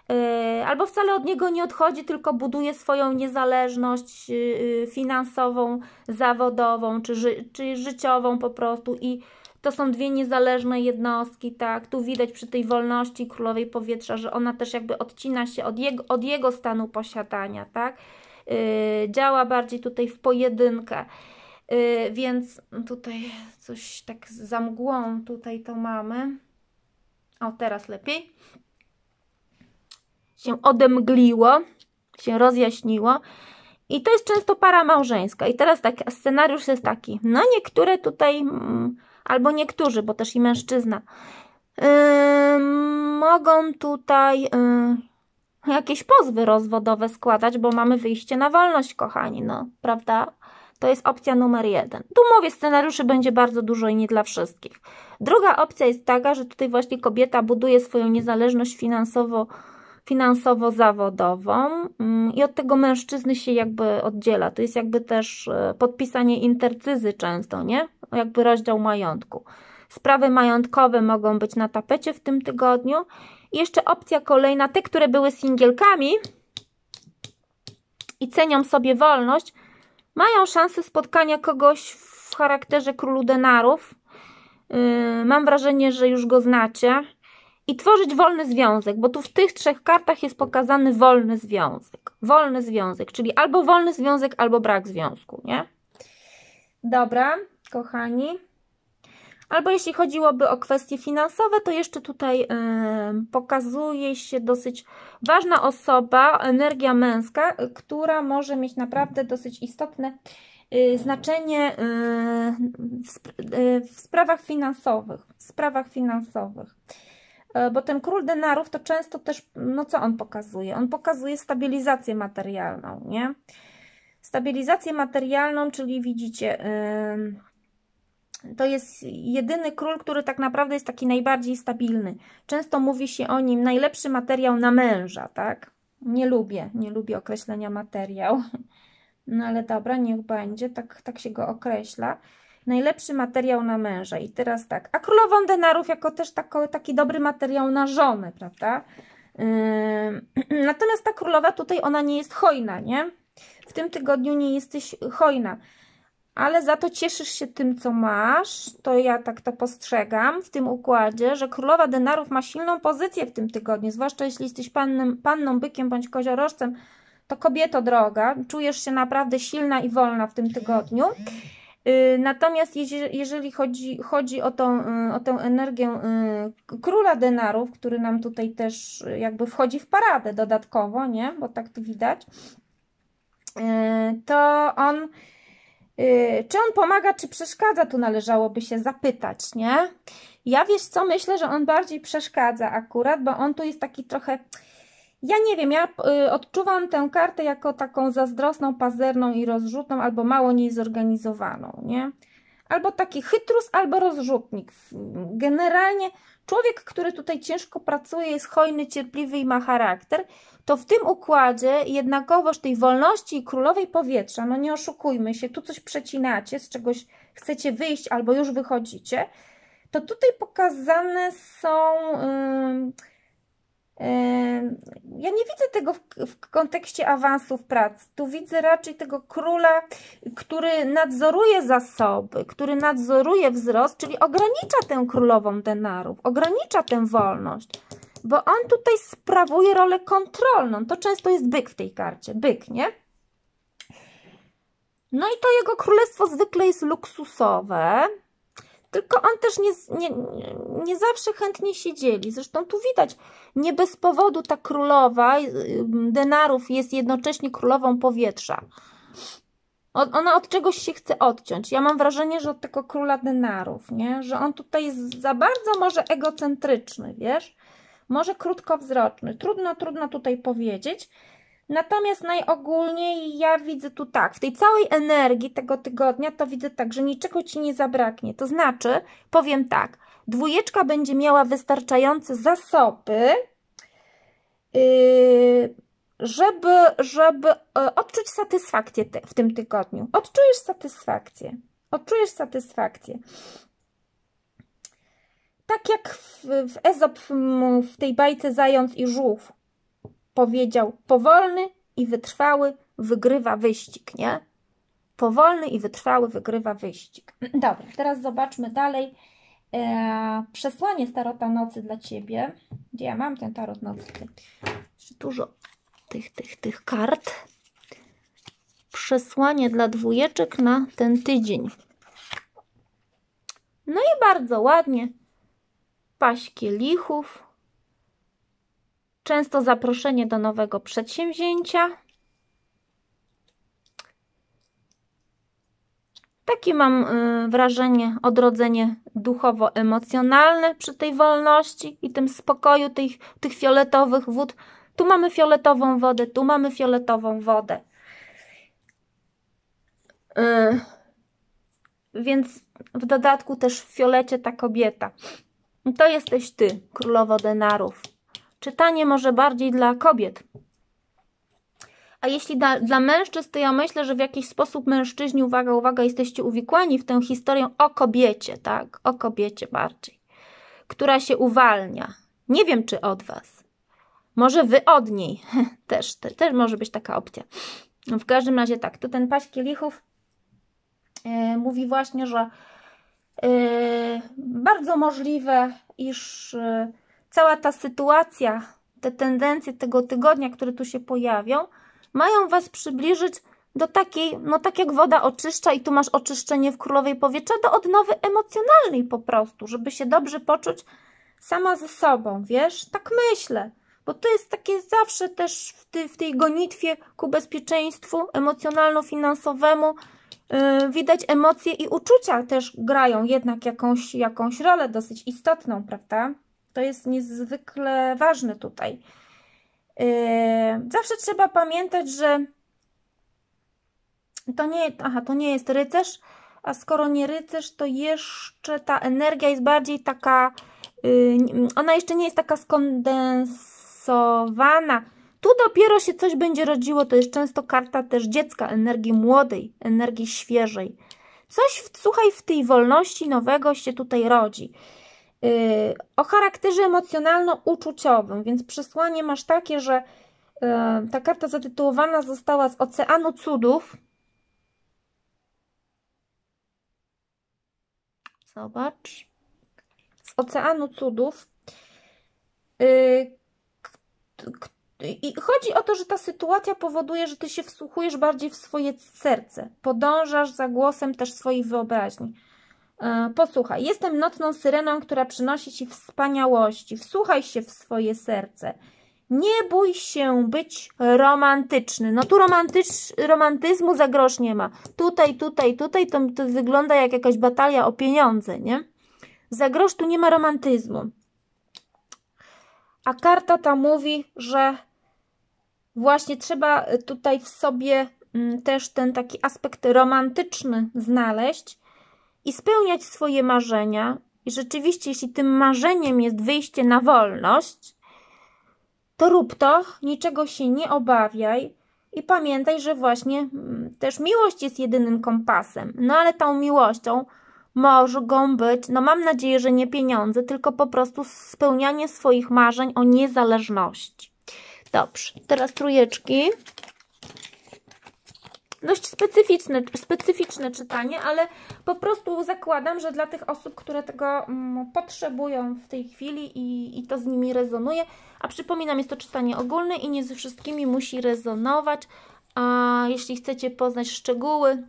yy, albo wcale od niego nie odchodzi, tylko buduje swoją niezależność yy, finansową, zawodową czy, ży, czy życiową po prostu i to są dwie niezależne jednostki, tak? Tu widać przy tej wolności królowej powietrza, że ona też jakby odcina się od jego, od jego stanu posiadania, tak? Yy, działa bardziej tutaj w pojedynkę. Yy, więc tutaj coś tak za mgłą tutaj to mamy. O, teraz lepiej. Się odemgliło, się rozjaśniło. I to jest często para małżeńska. I teraz tak, scenariusz jest taki. No niektóre tutaj... Mm, albo niektórzy, bo też i mężczyzna, yy, mogą tutaj yy, jakieś pozwy rozwodowe składać, bo mamy wyjście na wolność, kochani, no, prawda? To jest opcja numer jeden. Tu mówię, scenariuszy będzie bardzo dużo i nie dla wszystkich. Druga opcja jest taka, że tutaj właśnie kobieta buduje swoją niezależność finansowo finansowo-zawodową mm, i od tego mężczyzny się jakby oddziela. To jest jakby też e, podpisanie intercyzy często, nie? Jakby rozdział majątku. Sprawy majątkowe mogą być na tapecie w tym tygodniu. I jeszcze opcja kolejna, te, które były singielkami i cenią sobie wolność, mają szansę spotkania kogoś w charakterze królu denarów. Y, mam wrażenie, że już go znacie i tworzyć wolny związek, bo tu w tych trzech kartach jest pokazany wolny związek. Wolny związek, czyli albo wolny związek, albo brak związku, nie? Dobra, kochani. Albo jeśli chodziłoby o kwestie finansowe, to jeszcze tutaj y, pokazuje się dosyć ważna osoba, energia męska, która może mieć naprawdę dosyć istotne y, znaczenie y, w, sprawach finansowych. W sprawach finansowych. E, bo ten król denarów to często też, no co on pokazuje? On pokazuje stabilizację materialną, nie? Stabilizację materialną, czyli widzicie, to jest jedyny król, który tak naprawdę jest taki najbardziej stabilny. Często mówi się o nim najlepszy materiał na męża, tak? Nie lubię, nie lubię określenia materiał. *laughs* No ale dobra, niech będzie, tak, tak się go określa najlepszy materiał na męża. I teraz tak, a królową denarów jako też tako, taki dobry materiał na żonę, prawda? Yy, *clears throat* natomiast ta królowa tutaj, ona nie jest hojna, nie? W tym tygodniu nie jesteś hojna, ale za to cieszysz się tym, co masz, to ja tak to postrzegam w tym układzie, że królowa denarów ma silną pozycję w tym tygodniu, zwłaszcza jeśli jesteś pannem, panną, bykiem bądź koziorożcem, to kobieto droga, czujesz się naprawdę silna i wolna w tym tygodniu. Y, natomiast jeżeli chodzi, chodzi o, tą, y, o tę energię y, króla denarów, który nam tutaj też jakby wchodzi w paradę dodatkowo, nie? bo tak tu widać, to on, czy on pomaga, czy przeszkadza, tu należałoby się zapytać, nie? Ja wiesz co, myślę, że on bardziej przeszkadza akurat, bo on tu jest taki trochę ja nie wiem, ja y, odczuwam tę kartę jako taką zazdrosną, pazerną i rozrzutną, albo mało niej zorganizowaną, nie? Albo taki chytrus, albo rozrzutnik. Generalnie człowiek, który tutaj ciężko pracuje, jest hojny, cierpliwy i ma charakter, to w tym układzie jednakowoż tej wolności i królowej powietrza, no nie oszukujmy się, tu coś przecinacie, z czegoś chcecie wyjść albo już wychodzicie, to tutaj pokazane są... Yy, ja nie widzę tego w, kontekście awansów pracy. Tu widzę raczej tego króla, który nadzoruje zasoby, który nadzoruje wzrost, czyli ogranicza tę królową denarów, ogranicza tę wolność, bo on tutaj sprawuje rolę kontrolną. To często jest byk w tej karcie, byk, nie? No i to jego królestwo zwykle jest luksusowe, tylko on też nie, nie, nie zawsze chętnie się dzieli. Zresztą tu widać, nie bez powodu ta królowa y, denarów jest jednocześnie królową powietrza. Ona od czegoś się chce odciąć. Ja mam wrażenie, że od tego króla denarów, nie? Że on tutaj jest za bardzo może egocentryczny, wiesz? Może krótkowzroczny. Trudno, trudno tutaj powiedzieć. Natomiast najogólniej ja widzę tu tak, w tej całej energii tego tygodnia to widzę tak, że niczego Ci nie zabraknie. To znaczy, powiem tak, dwójeczka będzie miała wystarczające zasoby, yy, żeby, żeby e, odczuć satysfakcję w tym tygodniu. Odczujesz satysfakcję. Odczujesz satysfakcję tak jak w, w Ezop w, w, tej bajce Zając i Żółw, powiedział powolny i wytrwały wygrywa wyścig, nie? Powolny i wytrwały wygrywa wyścig. *clears throat* Dobra, teraz zobaczmy dalej. Eee, przesłanie starota nocy dla Ciebie. Gdzie ja mam ten tarot nocy? Jeszcze dużo tych, tych, tych kart. Przesłanie dla dwójeczek na ten tydzień. No i bardzo ładnie. Paść kielichów, często zaproszenie do nowego przedsięwzięcia. Takie mam y, wrażenie, odrodzenie duchowo-emocjonalne przy tej wolności i tym spokoju tych, tych fioletowych wód. Tu mamy fioletową wodę, tu mamy fioletową wodę. Y, więc w dodatku też w fiolecie ta kobieta. To jesteś ty, królowo denarów. Czytanie może bardziej dla kobiet. A jeśli da, dla mężczyzn, to ja myślę, że w jakiś sposób mężczyźni, uwaga, uwaga, jesteście uwikłani w tę historię o kobiecie, tak? O kobiecie bardziej, która się uwalnia. Nie wiem, czy od was. Może wy od niej. *laughs* też, te, też może być taka opcja. No, w każdym razie tak, tu ten paść kielichów yy, e, mówi właśnie, że yy, bardzo możliwe, iż yy, cała ta sytuacja, te tendencje tego tygodnia, które tu się pojawią, mają Was przybliżyć do takiej, no tak jak woda oczyszcza i tu masz oczyszczenie w królowej powietrza, do odnowy emocjonalnej po prostu, żeby się dobrze poczuć sama ze sobą, wiesz? Tak myślę, bo to jest takie zawsze też w, ty, w tej gonitwie ku bezpieczeństwu emocjonalno-finansowemu yy, widać emocje i uczucia też grają jednak jakąś, jakąś rolę dosyć istotną, prawda? To jest niezwykle ważne tutaj. Yy, zawsze trzeba pamiętać, że to nie, aha, to nie jest rycerz, a skoro nie rycerz, to jeszcze ta energia jest bardziej taka, yy, ona jeszcze nie jest taka skondensowana. Tu dopiero się coś będzie rodziło, to jest często karta też dziecka, energii młodej, energii świeżej. Coś, w, słuchaj, w tej wolności nowego się tutaj rodzi. Y, o charakterze emocjonalno-uczuciowym, więc przesłanie masz takie, że y, ta karta zatytułowana została z Oceanu Cudów. Zobacz. Z Oceanu Cudów. Y, I chodzi o to, że ta sytuacja powoduje, że ty się wsłuchujesz bardziej w swoje serce. Podążasz za głosem też swojej wyobraźni E, posłuchaj, jestem nocną syreną, która przynosi Ci wspaniałości. Wsłuchaj się w swoje serce. Nie bój się być romantyczny. No tu romantycz, romantyzmu za grosz nie ma. Tutaj, tutaj, tutaj to, to wygląda jak jakaś batalia o pieniądze, nie? Za grosz tu nie ma romantyzmu. A karta ta mówi, że właśnie trzeba tutaj w sobie mm, też ten taki aspekt romantyczny znaleźć, i spełniać swoje marzenia. I rzeczywiście, jeśli tym marzeniem jest wyjście na wolność, to rób to, niczego się nie obawiaj i pamiętaj, że właśnie mm, też miłość jest jedynym kompasem. No ale tą miłością mogą być, no mam nadzieję, że nie pieniądze, tylko po prostu spełnianie swoich marzeń o niezależności. Dobrze, teraz trujeczki dość specyficzne, specyficzne czytanie, ale po prostu zakładam, że dla tych osób, które tego mm, potrzebują w tej chwili i, i to z nimi rezonuje, a przypominam, jest to czytanie ogólne i nie ze wszystkimi musi rezonować, a jeśli chcecie poznać szczegóły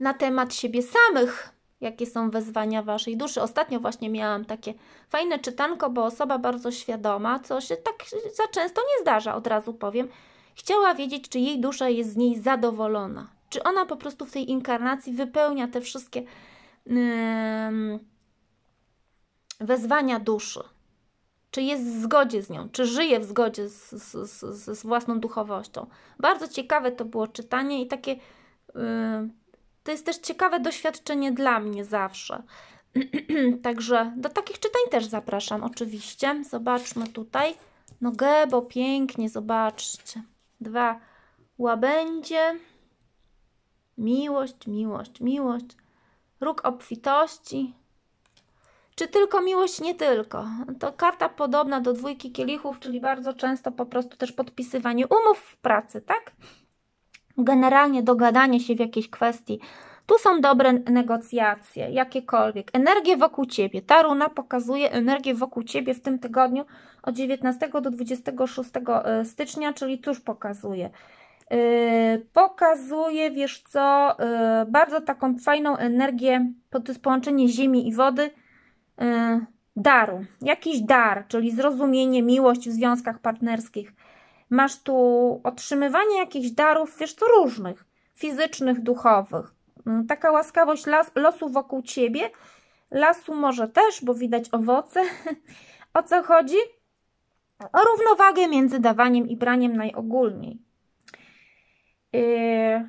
na temat siebie samych, jakie są wezwania Waszej duszy. Ostatnio właśnie miałam takie fajne czytanko, bo osoba bardzo świadoma, co się tak za często nie zdarza, od razu powiem, Chciała wiedzieć, czy jej dusza jest z niej zadowolona, czy ona po prostu w tej inkarnacji wypełnia te wszystkie wezwania duszy, czy jest w zgodzie z nią, czy żyje w zgodzie z, z, z, z własną duchowością. Bardzo ciekawe to było czytanie i takie. Yy, to jest też ciekawe doświadczenie dla mnie zawsze. *clears throat* Także do takich czytań też zapraszam, oczywiście. Zobaczmy tutaj. No, gebo, pięknie, zobaczcie dwa łabędzie, miłość, miłość, miłość, róg obfitości. Czy tylko miłość, nie tylko. To karta podobna do dwójki kielichów, czyli bardzo często po prostu też podpisywanie umów w pracy, tak? Generalnie dogadanie się w jakiejś kwestii tu są dobre negocjacje, jakiekolwiek. Energię wokół Ciebie. Ta runa pokazuje energię wokół Ciebie w tym tygodniu od 19 do 26 e, stycznia, czyli tuż pokazuje. E, pokazuje, wiesz co, e, bardzo taką fajną energię, to jest połączenie ziemi i wody, daru, jakiś dar, czyli zrozumienie, miłość w związkach partnerskich. Masz tu otrzymywanie jakichś darów, wiesz co, różnych, fizycznych, duchowych. Mm, taka łaskawość las, losu wokół Ciebie, lasu może też, bo widać owoce. *laughs* o co chodzi? O równowagę między dawaniem i braniem najogólniej. Yy,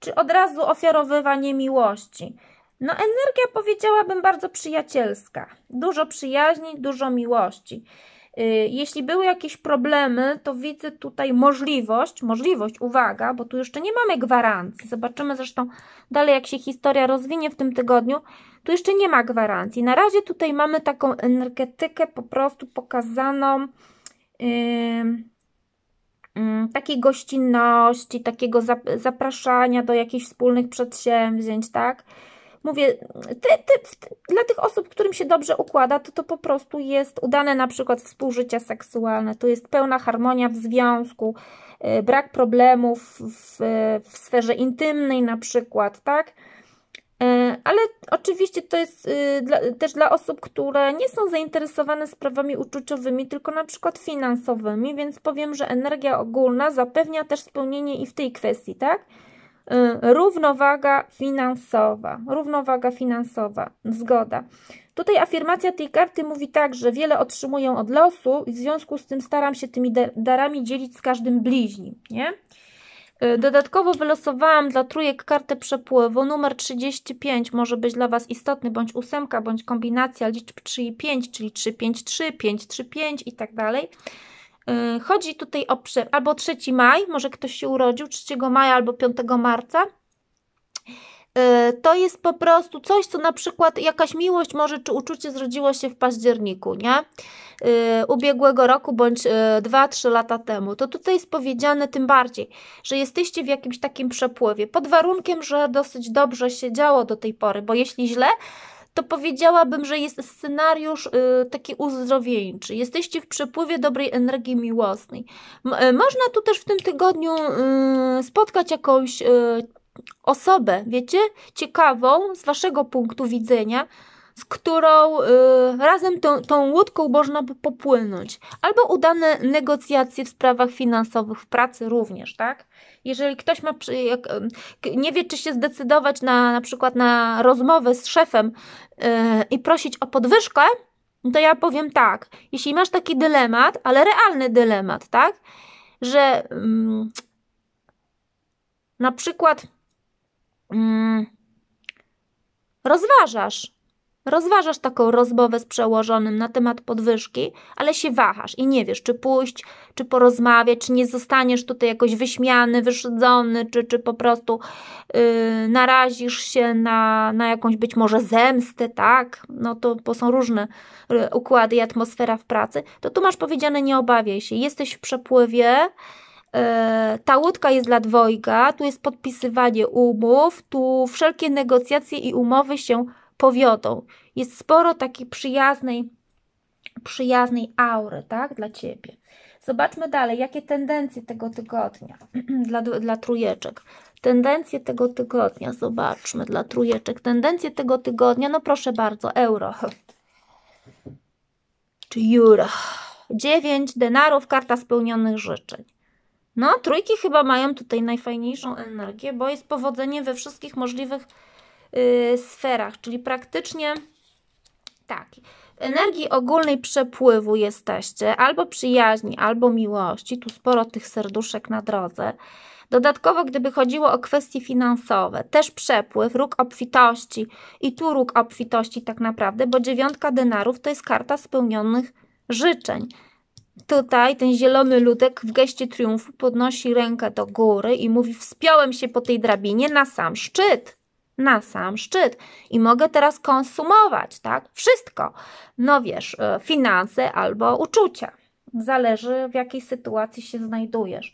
czy od razu ofiarowywanie miłości? No, energia powiedziałabym bardzo przyjacielska. Dużo przyjaźni, dużo miłości. Y, jeśli były jakieś problemy, to widzę tutaj możliwość, możliwość, uwaga, bo tu jeszcze nie mamy gwarancji. Zobaczymy zresztą dalej, jak się historia rozwinie w tym tygodniu. Tu jeszcze nie ma gwarancji. Na razie tutaj mamy taką energetykę po prostu pokazaną yy, yy, takiej gościnności, takiego zapraszania do jakichś wspólnych przedsięwzięć, tak? mówię, te, te, dla tych osób, którym się dobrze układa, to to po prostu jest udane na przykład współżycie seksualne, to jest pełna harmonia w związku, y, brak problemów w, w sferze intymnej na przykład, tak? Y, ale oczywiście to jest y, dla, też dla osób, które nie są zainteresowane sprawami uczuciowymi, tylko na przykład finansowymi, więc powiem, że energia ogólna zapewnia też spełnienie i w tej kwestii, tak? Y, równowaga finansowa. Równowaga finansowa, zgoda. Tutaj afirmacja tej karty mówi tak, że wiele otrzymuję od losu i w związku z tym staram się tymi darami dzielić z każdym bliźnim, nie? Y, dodatkowo wylosowałam dla trójek kartę przepływu. Numer 35 może być dla Was istotny, bądź ósemka, bądź kombinacja liczb 3 i 5, czyli 3, 3, 5, 5, 3, 5 i tak dalej. Y, chodzi tutaj o przew, albo 3 maj, może ktoś się urodził 3 maja albo 5 marca. Y, to jest po prostu coś, co na przykład jakaś miłość może czy uczucie zrodziło się w październiku, nie? Y, ubiegłego roku bądź 2-3 lata temu. To tutaj jest powiedziane tym bardziej, że jesteście w jakimś takim przepływie, pod warunkiem, że dosyć dobrze się działo do tej pory, bo jeśli źle, to powiedziałabym, że jest scenariusz y, taki uzdrowieńczy. Jesteście w przepływie dobrej energii miłosnej. Y, można tu też w tym tygodniu y, spotkać jakąś osobę, wiecie, ciekawą z waszego punktu widzenia, z którą y, razem tą, tą łódką można by popłynąć. Albo udane negocjacje w sprawach finansowych, w pracy również, tak? Jeżeli ktoś ma, jak, y, nie wie, czy się zdecydować na, na przykład na rozmowę z szefem y, i prosić o podwyżkę, to ja powiem tak. Jeśli masz taki dylemat, ale realny dylemat, tak? Że mm, na przykład mm, rozważasz, Rozważasz taką rozmowę z przełożonym na temat podwyżki, ale się wahasz i nie wiesz, czy pójść, czy porozmawiać, czy nie zostaniesz tutaj jakoś wyśmiany, wyszydzony, czy, czy po prostu yy, narazisz się na, na jakąś być może zemstę, tak? No to bo są różne yy, układy i atmosfera w pracy. To tu masz powiedziane: nie obawiaj się, jesteś w przepływie. Yy, ta łódka jest dla dwojga, tu jest podpisywanie umów, tu wszelkie negocjacje i umowy się powiodą. Jest sporo takiej przyjaznej, przyjaznej aury, tak, dla Ciebie. Zobaczmy dalej, jakie tendencje tego tygodnia *clears throat* dla, dla trójeczek. Tendencje tego tygodnia, zobaczmy dla trójeczek. Tendencje tego tygodnia, no proszę bardzo, euro. *laughs* Czy euro. 9 denarów, karta spełnionych życzeń. No, trójki chyba mają tutaj najfajniejszą energię, bo jest powodzenie we wszystkich możliwych Y, sferach, czyli praktycznie tak. W energii ogólnej przepływu jesteście albo przyjaźni, albo miłości, tu sporo tych serduszek na drodze. Dodatkowo, gdyby chodziło o kwestie finansowe, też przepływ, róg obfitości i tu róg obfitości tak naprawdę, bo dziewiątka denarów to jest karta spełnionych życzeń. Tutaj ten zielony ludek w geście triumfu podnosi rękę do góry i mówi: Wspiąłem się po tej drabinie na sam szczyt na sam szczyt i mogę teraz konsumować, tak? Wszystko. No wiesz, e, finanse albo uczucia. Zależy w jakiej sytuacji się znajdujesz.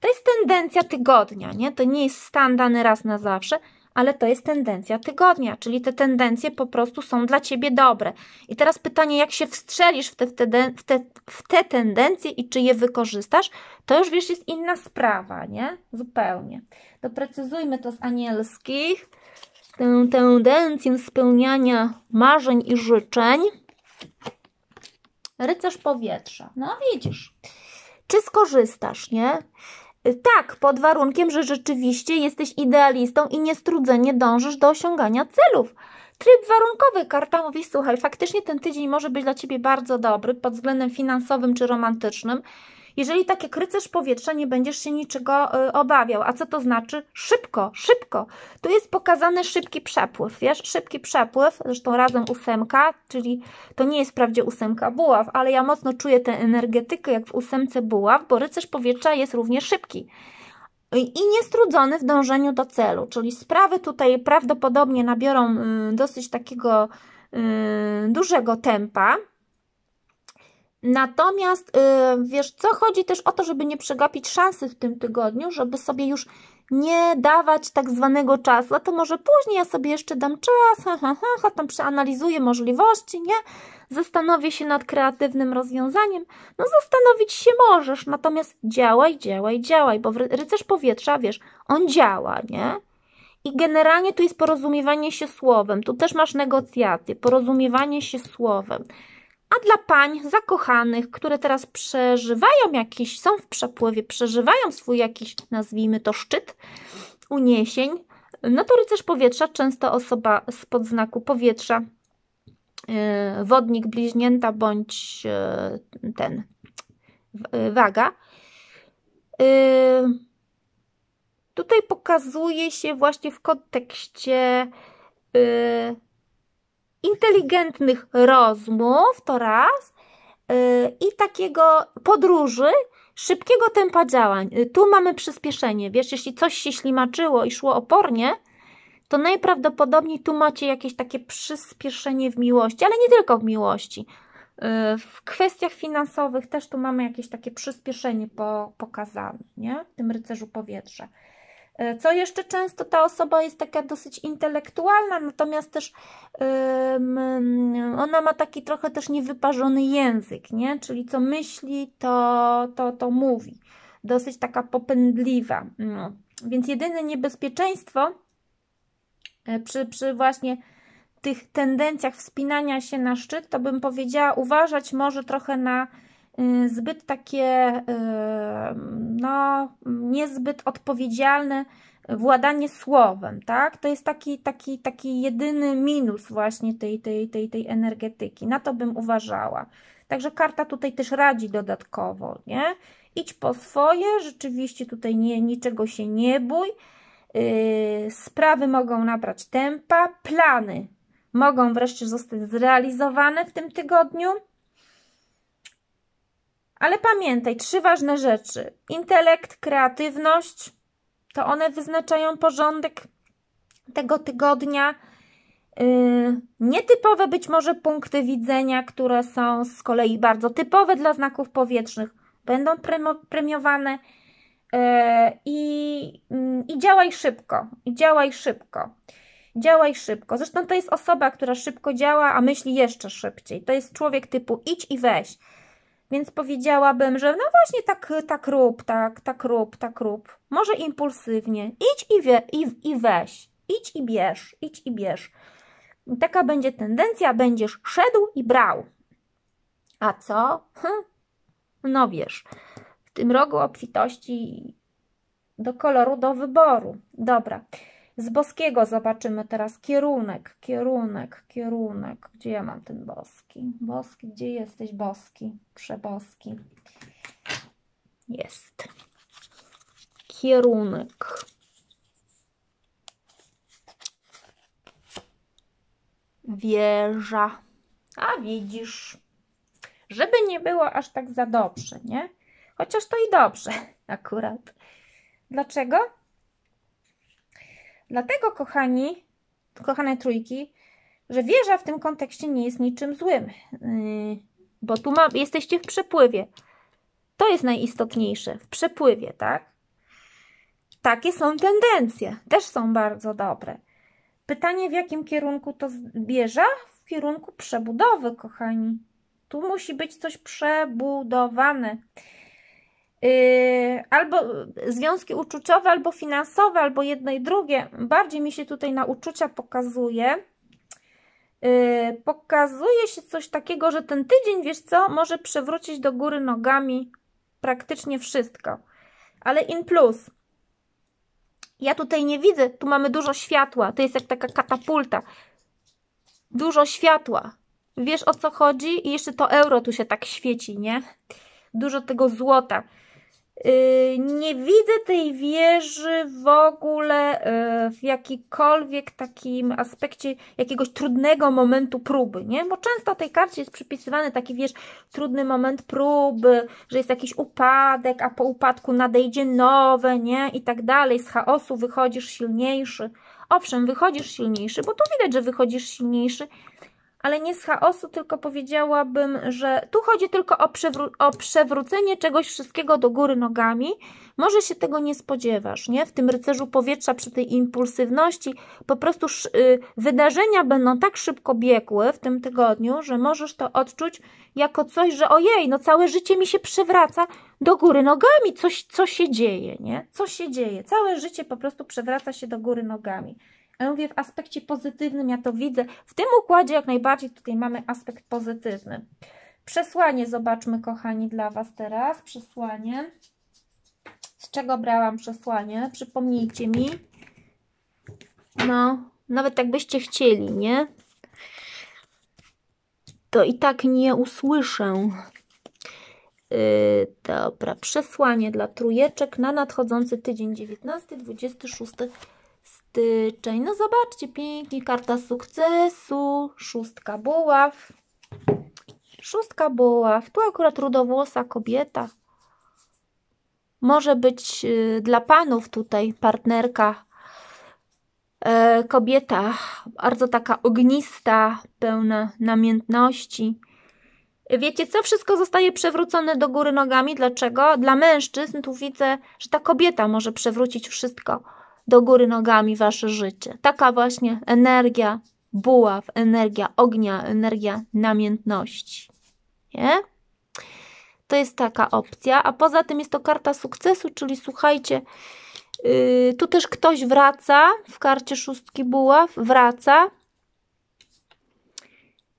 To jest tendencja tygodnia, nie? To nie jest stan dany raz na zawsze, ale to jest tendencja tygodnia, czyli te tendencje po prostu są dla ciebie dobre. I teraz pytanie, jak się wstrzelisz w te, w te, w te, w te tendencje i czy je wykorzystasz, to już wiesz, jest inna sprawa, nie? Zupełnie. Doprecyzujmy to z anielskich tę tendencję spełniania marzeń i życzeń. Rycerz powietrza. No widzisz. Czy skorzystasz, nie? Tak, pod warunkiem, że rzeczywiście jesteś idealistą i niestrudzenie dążysz do osiągania celów. Tryb warunkowy. Karta mówi, słuchaj, faktycznie ten tydzień może być dla Ciebie bardzo dobry pod względem finansowym czy romantycznym. Jeżeli tak jak rycerz powietrza, nie będziesz się niczego y, obawiał. A co to znaczy? Szybko, szybko. Tu jest pokazany szybki przepływ, wiesz? Szybki przepływ, zresztą razem ósemka, czyli to nie jest wprawdzie ósemka buław, ale ja mocno czuję tę energetykę jak w ósemce buław, bo rycerz powietrza jest również szybki i niestrudzony w dążeniu do celu, czyli sprawy tutaj prawdopodobnie nabiorą y, dosyć takiego y, dużego tempa, Natomiast y, wiesz co, chodzi też o to, żeby nie przegapić szansy w tym tygodniu, żeby sobie już nie dawać tak zwanego czasu, a to może później ja sobie jeszcze dam czas, ha, ha, ha, tam przeanalizuję możliwości, nie? Zastanowię się nad kreatywnym rozwiązaniem. No zastanowić się możesz, natomiast działaj, działaj, działaj, bo rycerz powietrza, wiesz, on działa, nie? I generalnie tu jest porozumiewanie się słowem, tu też masz negocjacje, porozumiewanie się słowem a dla pań zakochanych, które teraz przeżywają jakiś, są w przepływie, przeżywają swój jakiś, nazwijmy to szczyt uniesień, no to rycerz powietrza, często osoba spod znaku powietrza, yy, wodnik, bliźnięta bądź yy, ten, yy, waga. Tutaj pokazuje się właśnie w kontekście inteligentnych rozmów, to raz, y, i takiego podróży, szybkiego tempa działań. Y, tu mamy przyspieszenie, wiesz, jeśli coś się ślimaczyło i szło opornie, to najprawdopodobniej tu macie jakieś takie przyspieszenie w miłości, ale nie tylko w miłości. Y, w kwestiach finansowych też tu mamy jakieś takie przyspieszenie pokazane, nie? W tym rycerzu powietrza. E, co jeszcze często ta osoba jest taka dosyć intelektualna, natomiast też ona ma taki trochę też niewyparzony język, nie? Czyli co myśli, to, to, to mówi. Dosyć taka popędliwa. No. Więc jedyne niebezpieczeństwo e, przy, przy właśnie tych tendencjach wspinania się na szczyt, to bym powiedziała uważać może trochę na Y, zbyt takie, y, no, niezbyt odpowiedzialne władanie słowem, tak? To jest taki, taki, taki jedyny minus właśnie tej, tej, tej, tej energetyki. Na to bym uważała. Także karta tutaj też radzi dodatkowo, nie? Idź po swoje, rzeczywiście tutaj nie, niczego się nie bój. Yy, sprawy mogą nabrać tempa, plany mogą wreszcie zostać zrealizowane w tym tygodniu. Ale pamiętaj trzy ważne rzeczy: intelekt, kreatywność to one wyznaczają porządek tego tygodnia. Yy, nietypowe być może punkty widzenia, które są z kolei bardzo typowe dla znaków powietrznych, będą premiowane. Yy, I, I działaj szybko, i działaj szybko, działaj szybko. Zresztą to jest osoba, która szybko działa, a myśli jeszcze szybciej. To jest człowiek typu idź i weź. Więc powiedziałabym, że no właśnie tak, tak rób, tak, tak rób, tak rób. Może impulsywnie. Idź i, wie, i, i weź. Idź i bierz, idź i bierz. Taka będzie tendencja, będziesz szedł i brał. A co? Hm. No wiesz, w tym rogu obfitości do koloru, do wyboru. Dobra. Z boskiego zobaczymy teraz kierunek, kierunek, kierunek. Gdzie ja mam ten boski? Boski, gdzie jesteś boski? Przeboski. Jest. Kierunek. Wieża. A widzisz, żeby nie było aż tak za dobrze, nie? Chociaż to i dobrze *laughs* akurat. Dlaczego? Dlatego, kochani, kochane trójki, że wieża w tym kontekście nie jest niczym złym, yy, bo tu ma, jesteście w przepływie. To jest najistotniejsze, w przepływie, tak? Takie są tendencje, też są bardzo dobre. Pytanie, w jakim kierunku to bierze? W kierunku przebudowy, kochani. Tu musi być coś przebudowane. Yy, albo związki uczuciowe, albo finansowe, albo jedno i drugie. Bardziej mi się tutaj na uczucia pokazuje. Yy, pokazuje się coś takiego, że ten tydzień, wiesz co, może przewrócić do góry nogami praktycznie wszystko. Ale in plus. Ja tutaj nie widzę, tu mamy dużo światła, to jest jak taka katapulta. Dużo światła. Wiesz o co chodzi? I jeszcze to euro tu się tak świeci, nie? Dużo tego złota. Yy, nie widzę tej wieży w ogóle e, w jakikolwiek takim aspekcie jakiegoś trudnego momentu próby, nie? Bo często tej karcie jest przypisywany taki, wiesz, trudny moment próby, że jest jakiś upadek, a po upadku nadejdzie nowe, nie? I tak dalej. Z chaosu wychodzisz silniejszy. Owszem, wychodzisz silniejszy, bo tu widać, że wychodzisz silniejszy, ale nie z chaosu, tylko powiedziałabym, że tu chodzi tylko o, przewró o przewrócenie czegoś wszystkiego do góry nogami. Może się tego nie spodziewasz, nie? W tym rycerzu powietrza, przy tej impulsywności, po prostu y, wydarzenia będą tak szybko biegły w tym tygodniu, że możesz to odczuć jako coś, że ojej, no całe życie mi się przewraca do góry nogami, coś, co się dzieje, nie? Co się dzieje? Całe życie po prostu przewraca się do góry nogami. Ja mówię w aspekcie pozytywnym, ja to widzę. W tym układzie jak najbardziej tutaj mamy aspekt pozytywny. Przesłanie zobaczmy, kochani, dla Was teraz. Przesłanie. Z czego brałam przesłanie? Przypomnijcie mi. No, nawet jakbyście chcieli, nie? To i tak nie usłyszę. Yy, dobra, przesłanie dla trójeczek na nadchodzący tydzień 19-26 styczeń. No zobaczcie, pięknie, karta sukcesu, szóstka buław. Szóstka buław, tu akurat rudowłosa kobieta. Może być y, dla panów tutaj partnerka, e, kobieta bardzo taka ognista, pełna namiętności. Wiecie co? Wszystko zostaje przewrócone do góry nogami. Dlaczego? Dla mężczyzn tu widzę, że ta kobieta może przewrócić wszystko do góry nogami wasze życie. Taka właśnie energia buław, energia ognia, energia namiętności. Nie? To jest taka opcja. A poza tym jest to karta sukcesu, czyli słuchajcie, yy, tu też ktoś wraca w karcie szóstki buław, wraca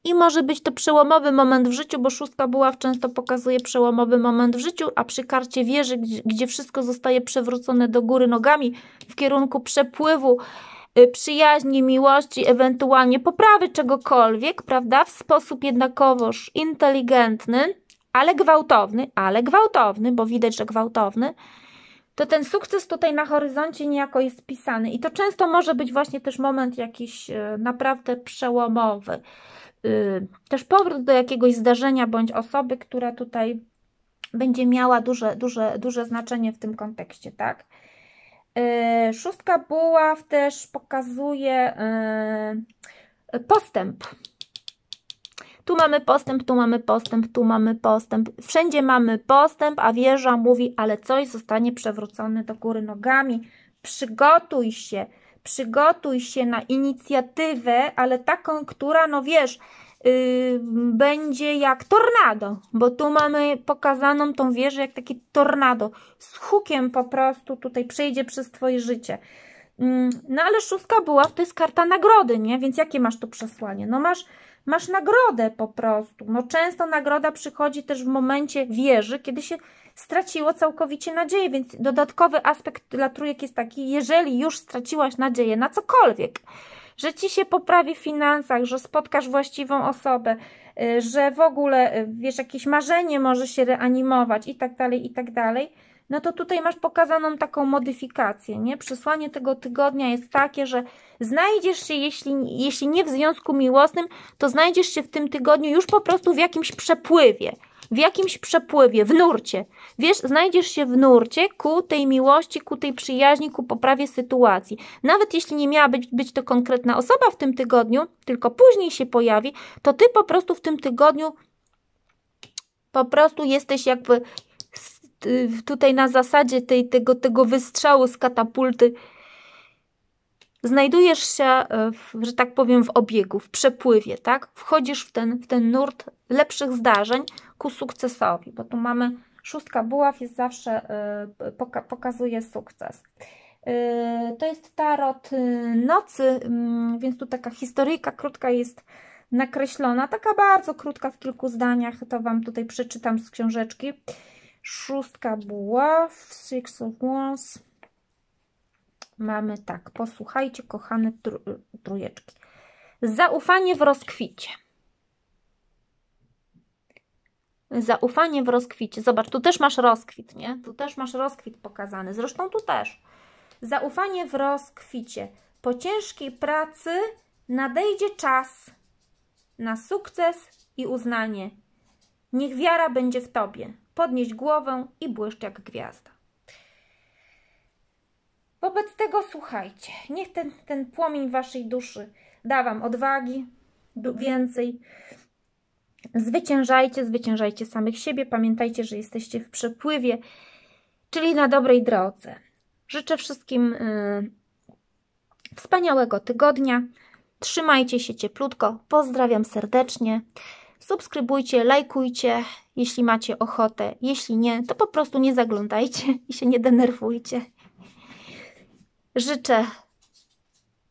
i może być to przełomowy moment w życiu, bo szóstka buław często pokazuje przełomowy moment w życiu, a przy karcie wieży, gdzie wszystko zostaje przewrócone do góry nogami w kierunku przepływu y, przyjaźni, miłości, ewentualnie poprawy czegokolwiek, prawda? W sposób jednakowoż inteligentny, ale gwałtowny, ale gwałtowny, bo widać, że gwałtowny, to ten sukces tutaj na horyzoncie niejako jest pisany. I to często może być właśnie też moment jakiś y, naprawdę przełomowy. Y, też powrót do jakiegoś zdarzenia bądź osoby, która tutaj będzie miała duże, duże, duże znaczenie w tym kontekście, tak? Y, szóstka buław też pokazuje y, postęp. Tu mamy postęp, tu mamy postęp, tu mamy postęp. Wszędzie mamy postęp, a wieża mówi, ale coś zostanie przewrócone do góry nogami. Przygotuj się, przygotuj się na inicjatywę, ale taką, która, no wiesz, Yy, będzie jak tornado, bo tu mamy pokazaną tą wieżę jak takie tornado. Z hukiem po prostu tutaj przejdzie przez Twoje życie. Mm, no ale szóstka była, to jest karta nagrody, nie? Więc jakie masz tu przesłanie? No masz, masz nagrodę po prostu. No często nagroda przychodzi też w momencie wieży, kiedy się straciło całkowicie nadzieję, więc dodatkowy aspekt dla trójek jest taki, jeżeli już straciłaś nadzieję na cokolwiek, że ci się poprawi w finansach, że spotkasz właściwą osobę, y, że w ogóle, y, wiesz, jakieś marzenie może się reanimować i tak dalej, i tak dalej, no to tutaj masz pokazaną taką modyfikację, nie? Przesłanie tego tygodnia jest takie, że znajdziesz się, jeśli, jeśli nie w związku miłosnym, to znajdziesz się w tym tygodniu już po prostu w jakimś przepływie, w jakimś przepływie, w nurcie. Wiesz, znajdziesz się w nurcie ku tej miłości, ku tej przyjaźni, ku poprawie sytuacji. Nawet jeśli nie miała być, być to konkretna osoba w tym tygodniu, tylko później się pojawi, to ty po prostu w tym tygodniu po prostu jesteś jakby y, tutaj na zasadzie tej, tego, tego wystrzału z katapulty znajdujesz się, y, w, że tak powiem, w obiegu, w przepływie, tak? Wchodzisz w ten, w ten nurt lepszych zdarzeń, ku sukcesowi, bo tu mamy szóstka buław, jest zawsze, y, poka pokazuje sukces. Y, to jest tarot y, nocy, mm, więc tu taka historyjka krótka jest nakreślona, taka bardzo krótka w kilku zdaniach, to Wam tutaj przeczytam z książeczki. Szóstka buław, Six of Wands. Mamy tak, posłuchajcie kochane trujeczki, trójeczki. Zaufanie w rozkwicie. Zaufanie w rozkwicie. Zobacz, tu też masz rozkwit, nie? Tu też masz rozkwit pokazany. Zresztą tu też. Zaufanie w rozkwicie. Po ciężkiej pracy nadejdzie czas na sukces i uznanie. Niech wiara będzie w Tobie. Podnieś głowę i błyszcz jak gwiazda. Wobec tego słuchajcie, niech ten, ten płomień Waszej duszy da Wam odwagi, więcej, Zwyciężajcie, zwyciężajcie samych siebie. Pamiętajcie, że jesteście w przepływie, czyli na dobrej drodze. Życzę wszystkim yy, wspaniałego tygodnia. Trzymajcie się cieplutko. Pozdrawiam serdecznie. Subskrybujcie, lajkujcie, jeśli macie ochotę. Jeśli nie, to po prostu nie zaglądajcie i się nie denerwujcie. Życzę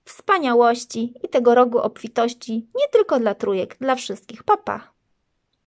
wspaniałości i tego rogu obfitości nie tylko dla trójek, dla wszystkich. Papa. Pa.